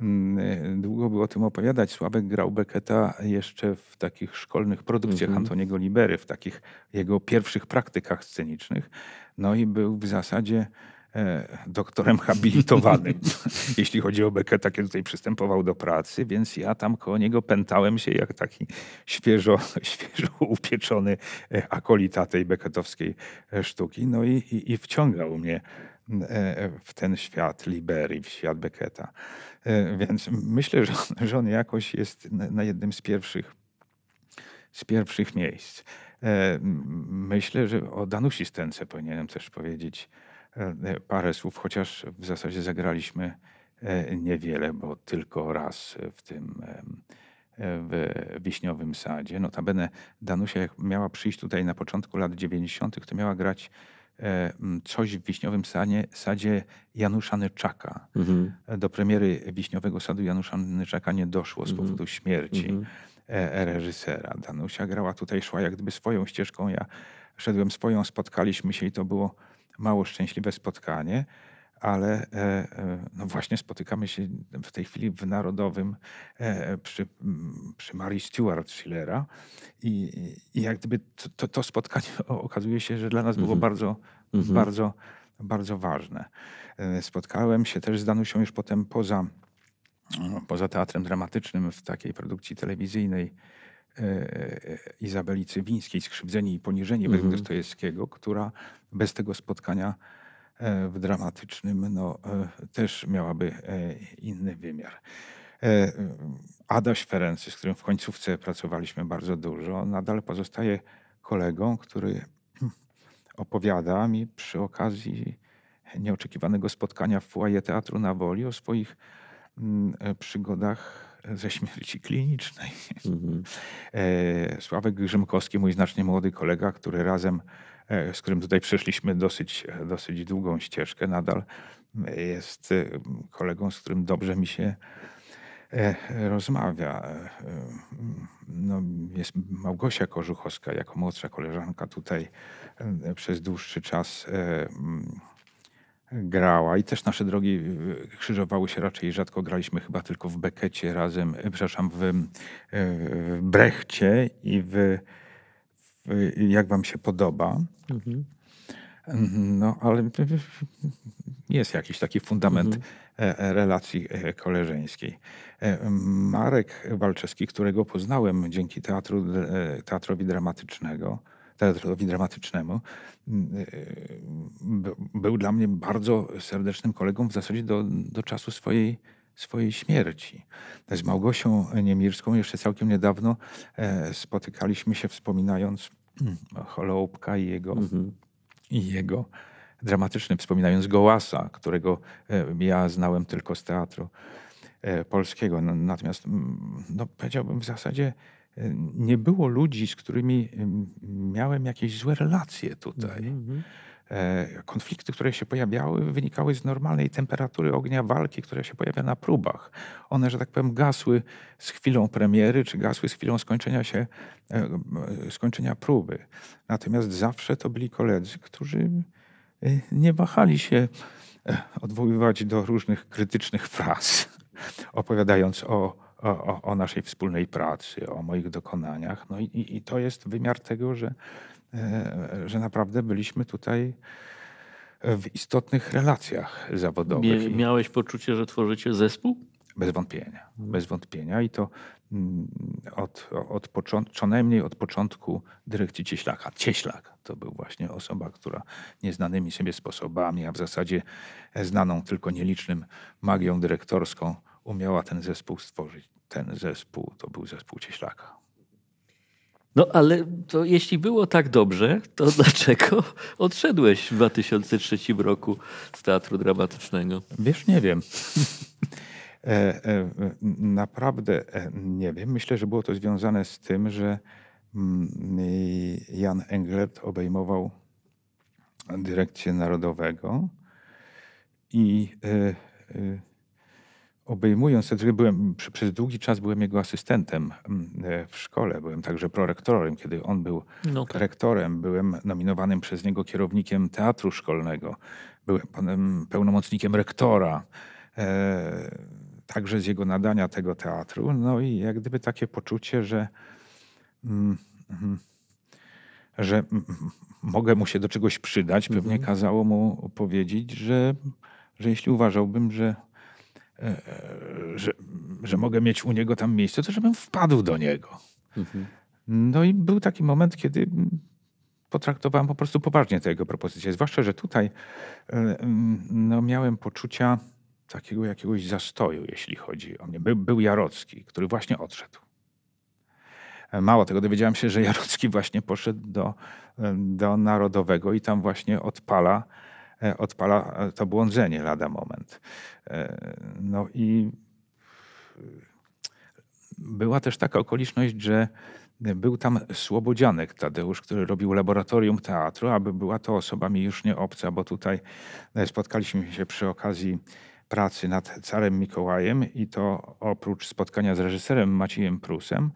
Mm, e, długo było o tym opowiadać. Sławek grał Becketa jeszcze w takich szkolnych produkcjach mhm. Antoniego Libery, w takich jego pierwszych praktykach scenicznych. No i był w zasadzie E, doktorem habilitowanym, jeśli chodzi o Becketa, kiedy tutaj przystępował do pracy, więc ja tam koło niego pętałem się jak taki świeżo, świeżo upieczony e, akolita tej beketowskiej e, sztuki. No i, i, i wciągał mnie w ten świat Liberii, w świat Becketa. Więc myślę, że on, że on jakoś jest na jednym z pierwszych, z pierwszych miejsc. Myślę, że o Danusi Stence powinienem też powiedzieć E, e, parę słów, chociaż w zasadzie zagraliśmy e, niewiele, bo tylko raz w tym w Wiśniowym Sadzie. Notabene Danusia, jak miała przyjść tutaj na początku lat 90., to miała grać coś w Wiśniowym Sadzie, sadzie Janusza Nyczaka. Mhm. Do premiery Wiśniowego Sadu Janusza Nyczaka nie doszło z mhm. powodu mhm. śmierci mhm. reżysera. Danusia grała tutaj, szła jak gdyby swoją ścieżką, ja szedłem swoją, spotkaliśmy się i to było mało szczęśliwe spotkanie, ale e, e, no właśnie spotykamy się w tej chwili w Narodowym e, przy, przy Marii Stewart Schillera i, i jak gdyby to, to, spotkanie okazuje się, że dla nas było mhm. bardzo, mhm. bardzo, bardzo ważne. Spotkałem się też z Danusią już potem poza, poza teatrem dramatycznym w takiej produkcji telewizyjnej E, e, Izabeli Cywińskiej, skrzywdzenie i poniżenie mm -hmm. Dostojewskiego, która bez tego spotkania e, w dramatycznym no, też miałaby inny wymiar. Adaś Ferency, z którym w końcówce pracowaliśmy bardzo dużo, nadal pozostaje kolegą, który opowiada mi przy okazji nieoczekiwanego spotkania w foyer Teatru na Woli o swoich mm, przygodach ze śmierci klinicznej. Mhm. E, Sławek Grzymkowski, mój znacznie młody kolega, który razem, e, z którym tutaj przeszliśmy dosyć, dosyć długą ścieżkę, nadal jest e, kolegą, z którym dobrze mi się rozmawia. No, jest Małgosia Korzuchowska, jako młodsza koleżanka tutaj przez dłuższy czas grała i też nasze drogi y, krzyżowały się raczej rzadko. Graliśmy chyba tylko w Bekecie razem, y, przepraszam, w, y, w Brechcie i w, w Jak wam się podoba. Mhm. mhm no, ale jest jakiś taki fundament mhm. E, e, relacji e, koleżeńskiej. Marek Walczewski, którego poznałem dzięki teatru, teatrowi dramatycznego, teatrowi dramatycznemu, mm, y, y, był dla mnie bardzo serdecznym kolegą w zasadzie do, do czasu swojej, swojej śmierci. Z Małgosią Niemirską jeszcze całkiem niedawno e, spotykaliśmy się wspominając mm, Holoubka i jego, mhm. i jego dramatyczny, wspominając Gołasa, którego e, ja znałem tylko z teatru e, polskiego. Natomiast mm, no, powiedziałbym w zasadzie nie było ludzi, z którymi miałem jakieś złe relacje tutaj. Mhm, mhm. E, konflikty, które się pojawiały, wynikały z normalnej temperatury ognia walki, która się pojawia na próbach. One, że tak powiem, gasły z chwilą premiery, czy gasły z chwilą skończenia się, e, e, skończenia próby. Natomiast zawsze to byli koledzy, którzy nie wahali się odwoływać do różnych krytycznych fraz, opowiadając o o, o naszej wspólnej pracy, o moich dokonaniach. No i, i to jest wymiar tego, że, e, że naprawdę byliśmy tutaj e, w istotnych relacjach zawodowych. miałeś poczucie, że tworzycie zespół? Bez wątpienia, bez wątpienia i to mm, od, od początku, co najmniej od początku dyrekcji Cieślaka. Cieślak to był właśnie osoba, która nieznanymi sobie sposobami, a w zasadzie znaną tylko nielicznym magią dyrektorską, umiała ten zespół stworzyć. Ten zespół to był zespół Cieślaka. No ale to jeśli było tak dobrze, to dlaczego odszedłeś w 2003 roku z Teatru Dramatycznego? Wiesz, nie wiem. E, e, naprawdę e, nie wiem. Myślę, że było to związane z tym, że mm, Jan Englert obejmował dyrekcję narodowego i obejmując, znaczy, byłem, przez długi czas byłem jego asystentem mm, e, w szkole, byłem także prorektorem, kiedy on był no okay. Tak. rektorem, byłem nominowanym przez niego kierownikiem teatru szkolnego, byłem panem pełnomocnikiem rektora, e, także z jego nadania tego teatru. No i jak gdyby takie poczucie, że, mm, mhm, że mogę mu się do czegoś przydać, pewnie mm -hmm. kazało mu powiedzieć, że, że jeśli uważałbym, że że, że mogę mieć u niego tam miejsce, to żebym wpadł do niego. Mhm. No i był taki moment, kiedy potraktowałem po prostu poważnie tę jego propozycję. Zwłaszcza, że tutaj e, no, miałem poczucia takiego jakiegoś zastoju, jeśli chodzi o mnie. był Jarocki, który właśnie odszedł. E, mało tego, dowiedziałem się, że Jarocki właśnie poszedł do, e, do Narodowego i tam właśnie odpala E, odpala e, to błądzenie lada moment. E, no i była też taka okoliczność, że był tam Słobodzianek Tadeusz, który robił laboratorium teatru, aby była to osoba mi już nie obca, bo tutaj spotkaliśmy się przy okazji pracy nad Carem Mikołajem i to oprócz spotkania z reżyserem Maciejem Prusem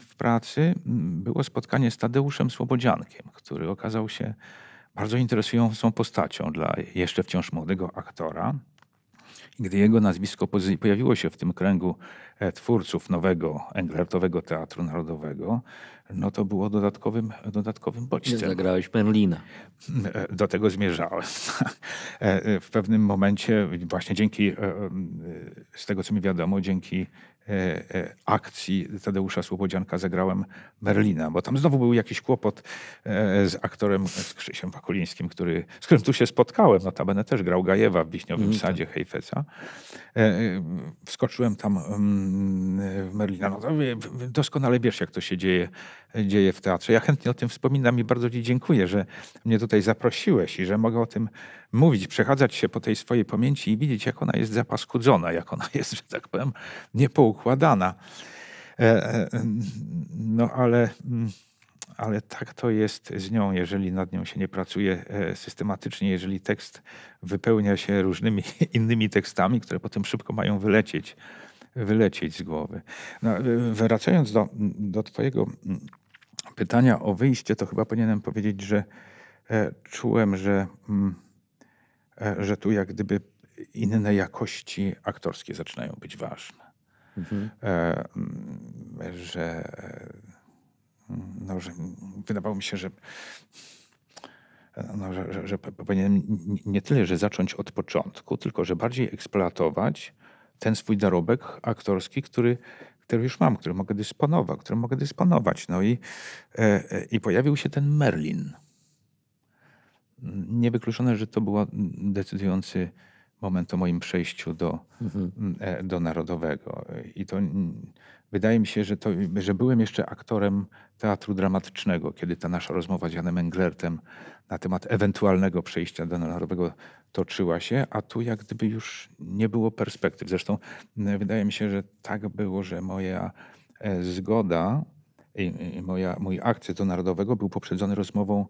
w pracy było spotkanie z Tadeuszem Słobodziankiem, który okazał się bardzo interesującą postacią dla jeszcze wciąż młodego aktora. Gdy jego nazwisko pojawiło się w tym kręgu e, twórców nowego Englertowego Teatru Narodowego, no to było dodatkowym, dodatkowym bodźcem. zagrałeś Merlina. Mm, e, do tego zmierzałem. E, w pewnym momencie, właśnie dzięki, z tego co mi wiadomo, dzięki E, e, akcji Tadeusza Słobodzianka zagrałem Merlina, bo tam znowu był jakiś kłopot e, z aktorem, z Krzysiem Pakulińskim, który, z którym tu się spotkałem. Notabene też grał Gajewa w Wiśniowym mm, tak. Sadzie tak. Hejfeca. Wskoczyłem tam mm, w Merlina. No, doskonale wiesz, jak to się dzieje, dzieje w teatrze. Ja chętnie o tym wspominam i bardzo ci dziękuję, że mnie tutaj zaprosiłeś i że mogę o tym mówić, przechadzać się po tej swojej pamięci i widzieć, jak ona jest zapaskudzona, jak ona jest, że tak powiem, niepoukładana. E, e, no ale, mm, ale tak to jest z nią, jeżeli nad nią się nie pracuje e, systematycznie, jeżeli tekst wypełnia się różnymi innymi tekstami, które potem szybko mają wylecieć, wylecieć z głowy. No, wracając do, do Twojego mm, pytania o wyjście, to chyba powinienem powiedzieć, że czułem, że. Mm, E, że tu jak gdyby inne jakości aktorskie zaczynają być ważne. Mhm. E, mm, że, e, mm, no, że wydawało mi się, że no, że, że, że powinienem nie tyle, że zacząć od początku, tylko że bardziej eksploatować ten swój dorobek aktorski, który, który już mam, który mogę dysponować, którym mogę dysponować. No i, i pojawił się ten Merlin. Niewykluczone, że to był decydujący moment o moim przejściu do, mhm. E, do narodowego. I to wydaje mi się, że, to, że byłem jeszcze aktorem teatru dramatycznego, kiedy ta nasza rozmowa z Janem Englertem na temat ewentualnego przejścia do narodowego toczyła się, a tu jak gdyby już nie było perspektyw. Zresztą wydaje mi się, że tak było, że moja e, zgoda i, i moja, mój akces do narodowego był poprzedzony rozmową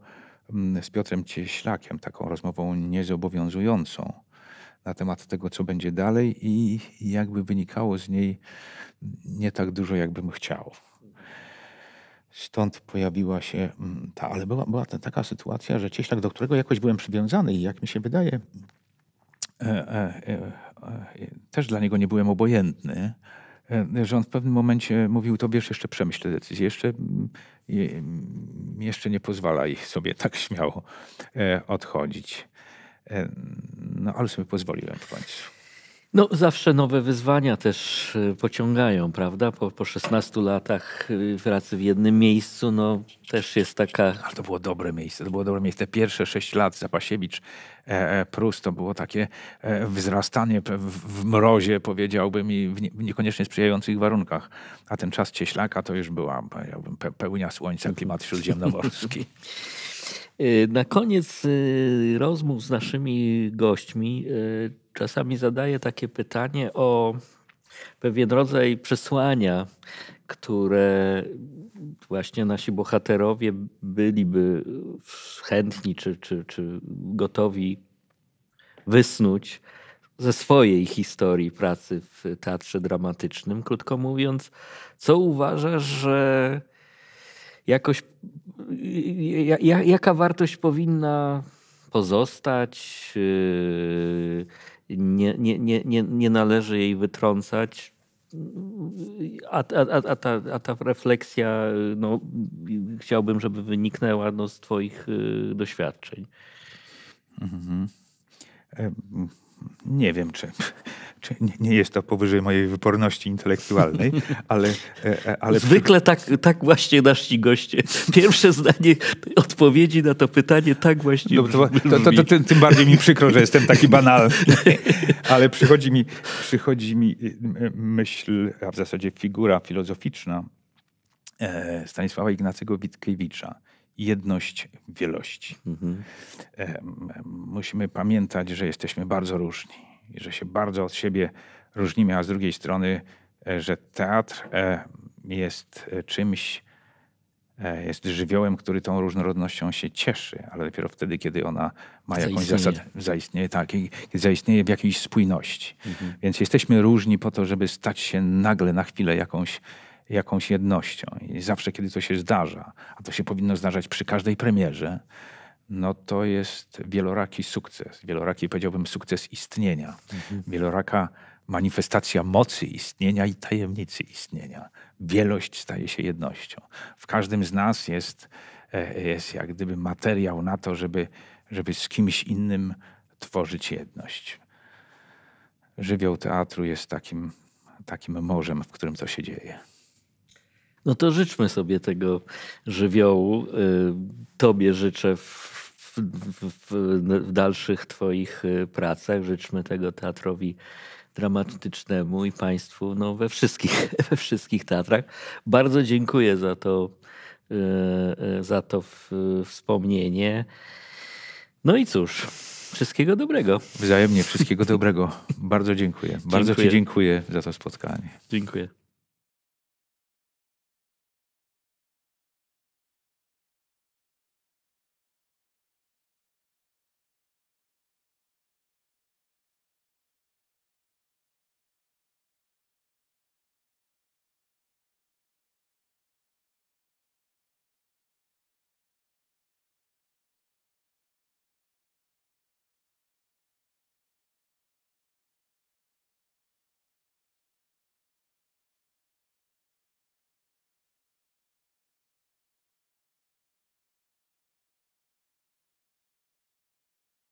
Mm, z Piotrem Cieślakiem taką rozmową niezobowiązującą na temat tego, co będzie dalej i jakby wynikało z niej nie tak dużo, jakbym chciał. Stąd pojawiła się mm, ta, ale była, była ta, taka sytuacja, że Cieślak, do którego jakoś byłem przywiązany i jak mi się wydaje, e, e, e, e też dla niego nie byłem obojętny, e, że on w pewnym momencie mówił, to wiesz, jeszcze przemyślę decyzję, jeszcze mm, Mm, jeszcze nie pozwala ich sobie tak śmiało e, odchodzić. E, no ale sobie pozwoliłem w końcu. No, zawsze nowe wyzwania też y, pociągają, prawda? Po, po 16 latach y, pracy w jednym miejscu, no też jest taka. Ale to było dobre miejsce. To było dobre miejsce. Pierwsze 6 lat Zapasiewicz e, e, Prus to było takie e, wzrastanie w, w, mrozie, powiedziałbym, i w, nie, w, niekoniecznie sprzyjających warunkach. A ten czas cieślaka to już była, powiedziałbym, pe, pełnia słońca, klimat śródziemnomorski. Y, na koniec rozmów z naszymi gośćmi czasami zadaję takie pytanie o pewien rodzaj przesłania, które właśnie nasi bohaterowie byliby chętni czy, czy, czy gotowi wysnuć ze swojej historii pracy w teatrze dramatycznym. Krótko mówiąc, co uważasz, że jakoś, jaka wartość powinna pozostać? Yy, nie, nie, nie, nie, nie należy jej wytrącać. A, a, a, a, ta, a ta refleksja no, chciałbym, żeby wyniknęła no, z Twoich y, doświadczeń. Mhm. E, nie wiem, czy, czy nie, nie, jest to powyżej mojej wyporności intelektualnej, ale... E, e, ale Zwykle tak, tak właśnie nasi goście. Pierwsze zdanie odpowiedzi na to pytanie tak właśnie... No, to, to, to, to, tym bardziej mi przykro, że jestem taki banalny. Ale przychodzi mi, przychodzi mi y, myśl, a w zasadzie figura filozoficzna e, Stanisława Ignacego Witkiewicza, jedność wielości. Mhm. Musimy pamiętać, że jesteśmy bardzo różni i że się bardzo od siebie różnimy, a z drugiej strony, e, że teatr e, jest e, czymś, jest żywiołem, który tą różnorodnością się cieszy, ale dopiero wtedy, kiedy ona ma jakąś zasadę, zaistnieje, tak, zaistnieje w jakiejś spójności. Mhm. Więc jesteśmy różni po to, żeby stać się nagle na chwilę jakąś jakąś jednością. I zawsze, kiedy to się zdarza, a to się powinno zdarzać przy każdej premierze, no to jest wieloraki sukces. Wieloraki, powiedziałbym, sukces istnienia. Mhm. Wieloraka manifestacja mocy istnienia i tajemnicy istnienia. Wielość staje się jednością. W każdym z nas jest, e, jest jak gdyby materiał na to, żeby, żeby z kimś innym tworzyć jedność. Żywioł teatru jest takim, takim morzem, w którym to się dzieje. No to życzmy sobie tego żywiołu. Y, tobie życzę w w, w, w, dalszych Twoich y, pracach. Życzmy tego teatrowi dramatycznemu i Państwu no, we, wszystkich, we wszystkich teatrach. Bardzo dziękuję za to, y, za to wspomnienie. No i cóż. Wszystkiego dobrego. Wzajemnie, wszystkiego dobrego. Bardzo dziękuję. Bardzo Ci dziękuję za to spotkanie. Dziękuję.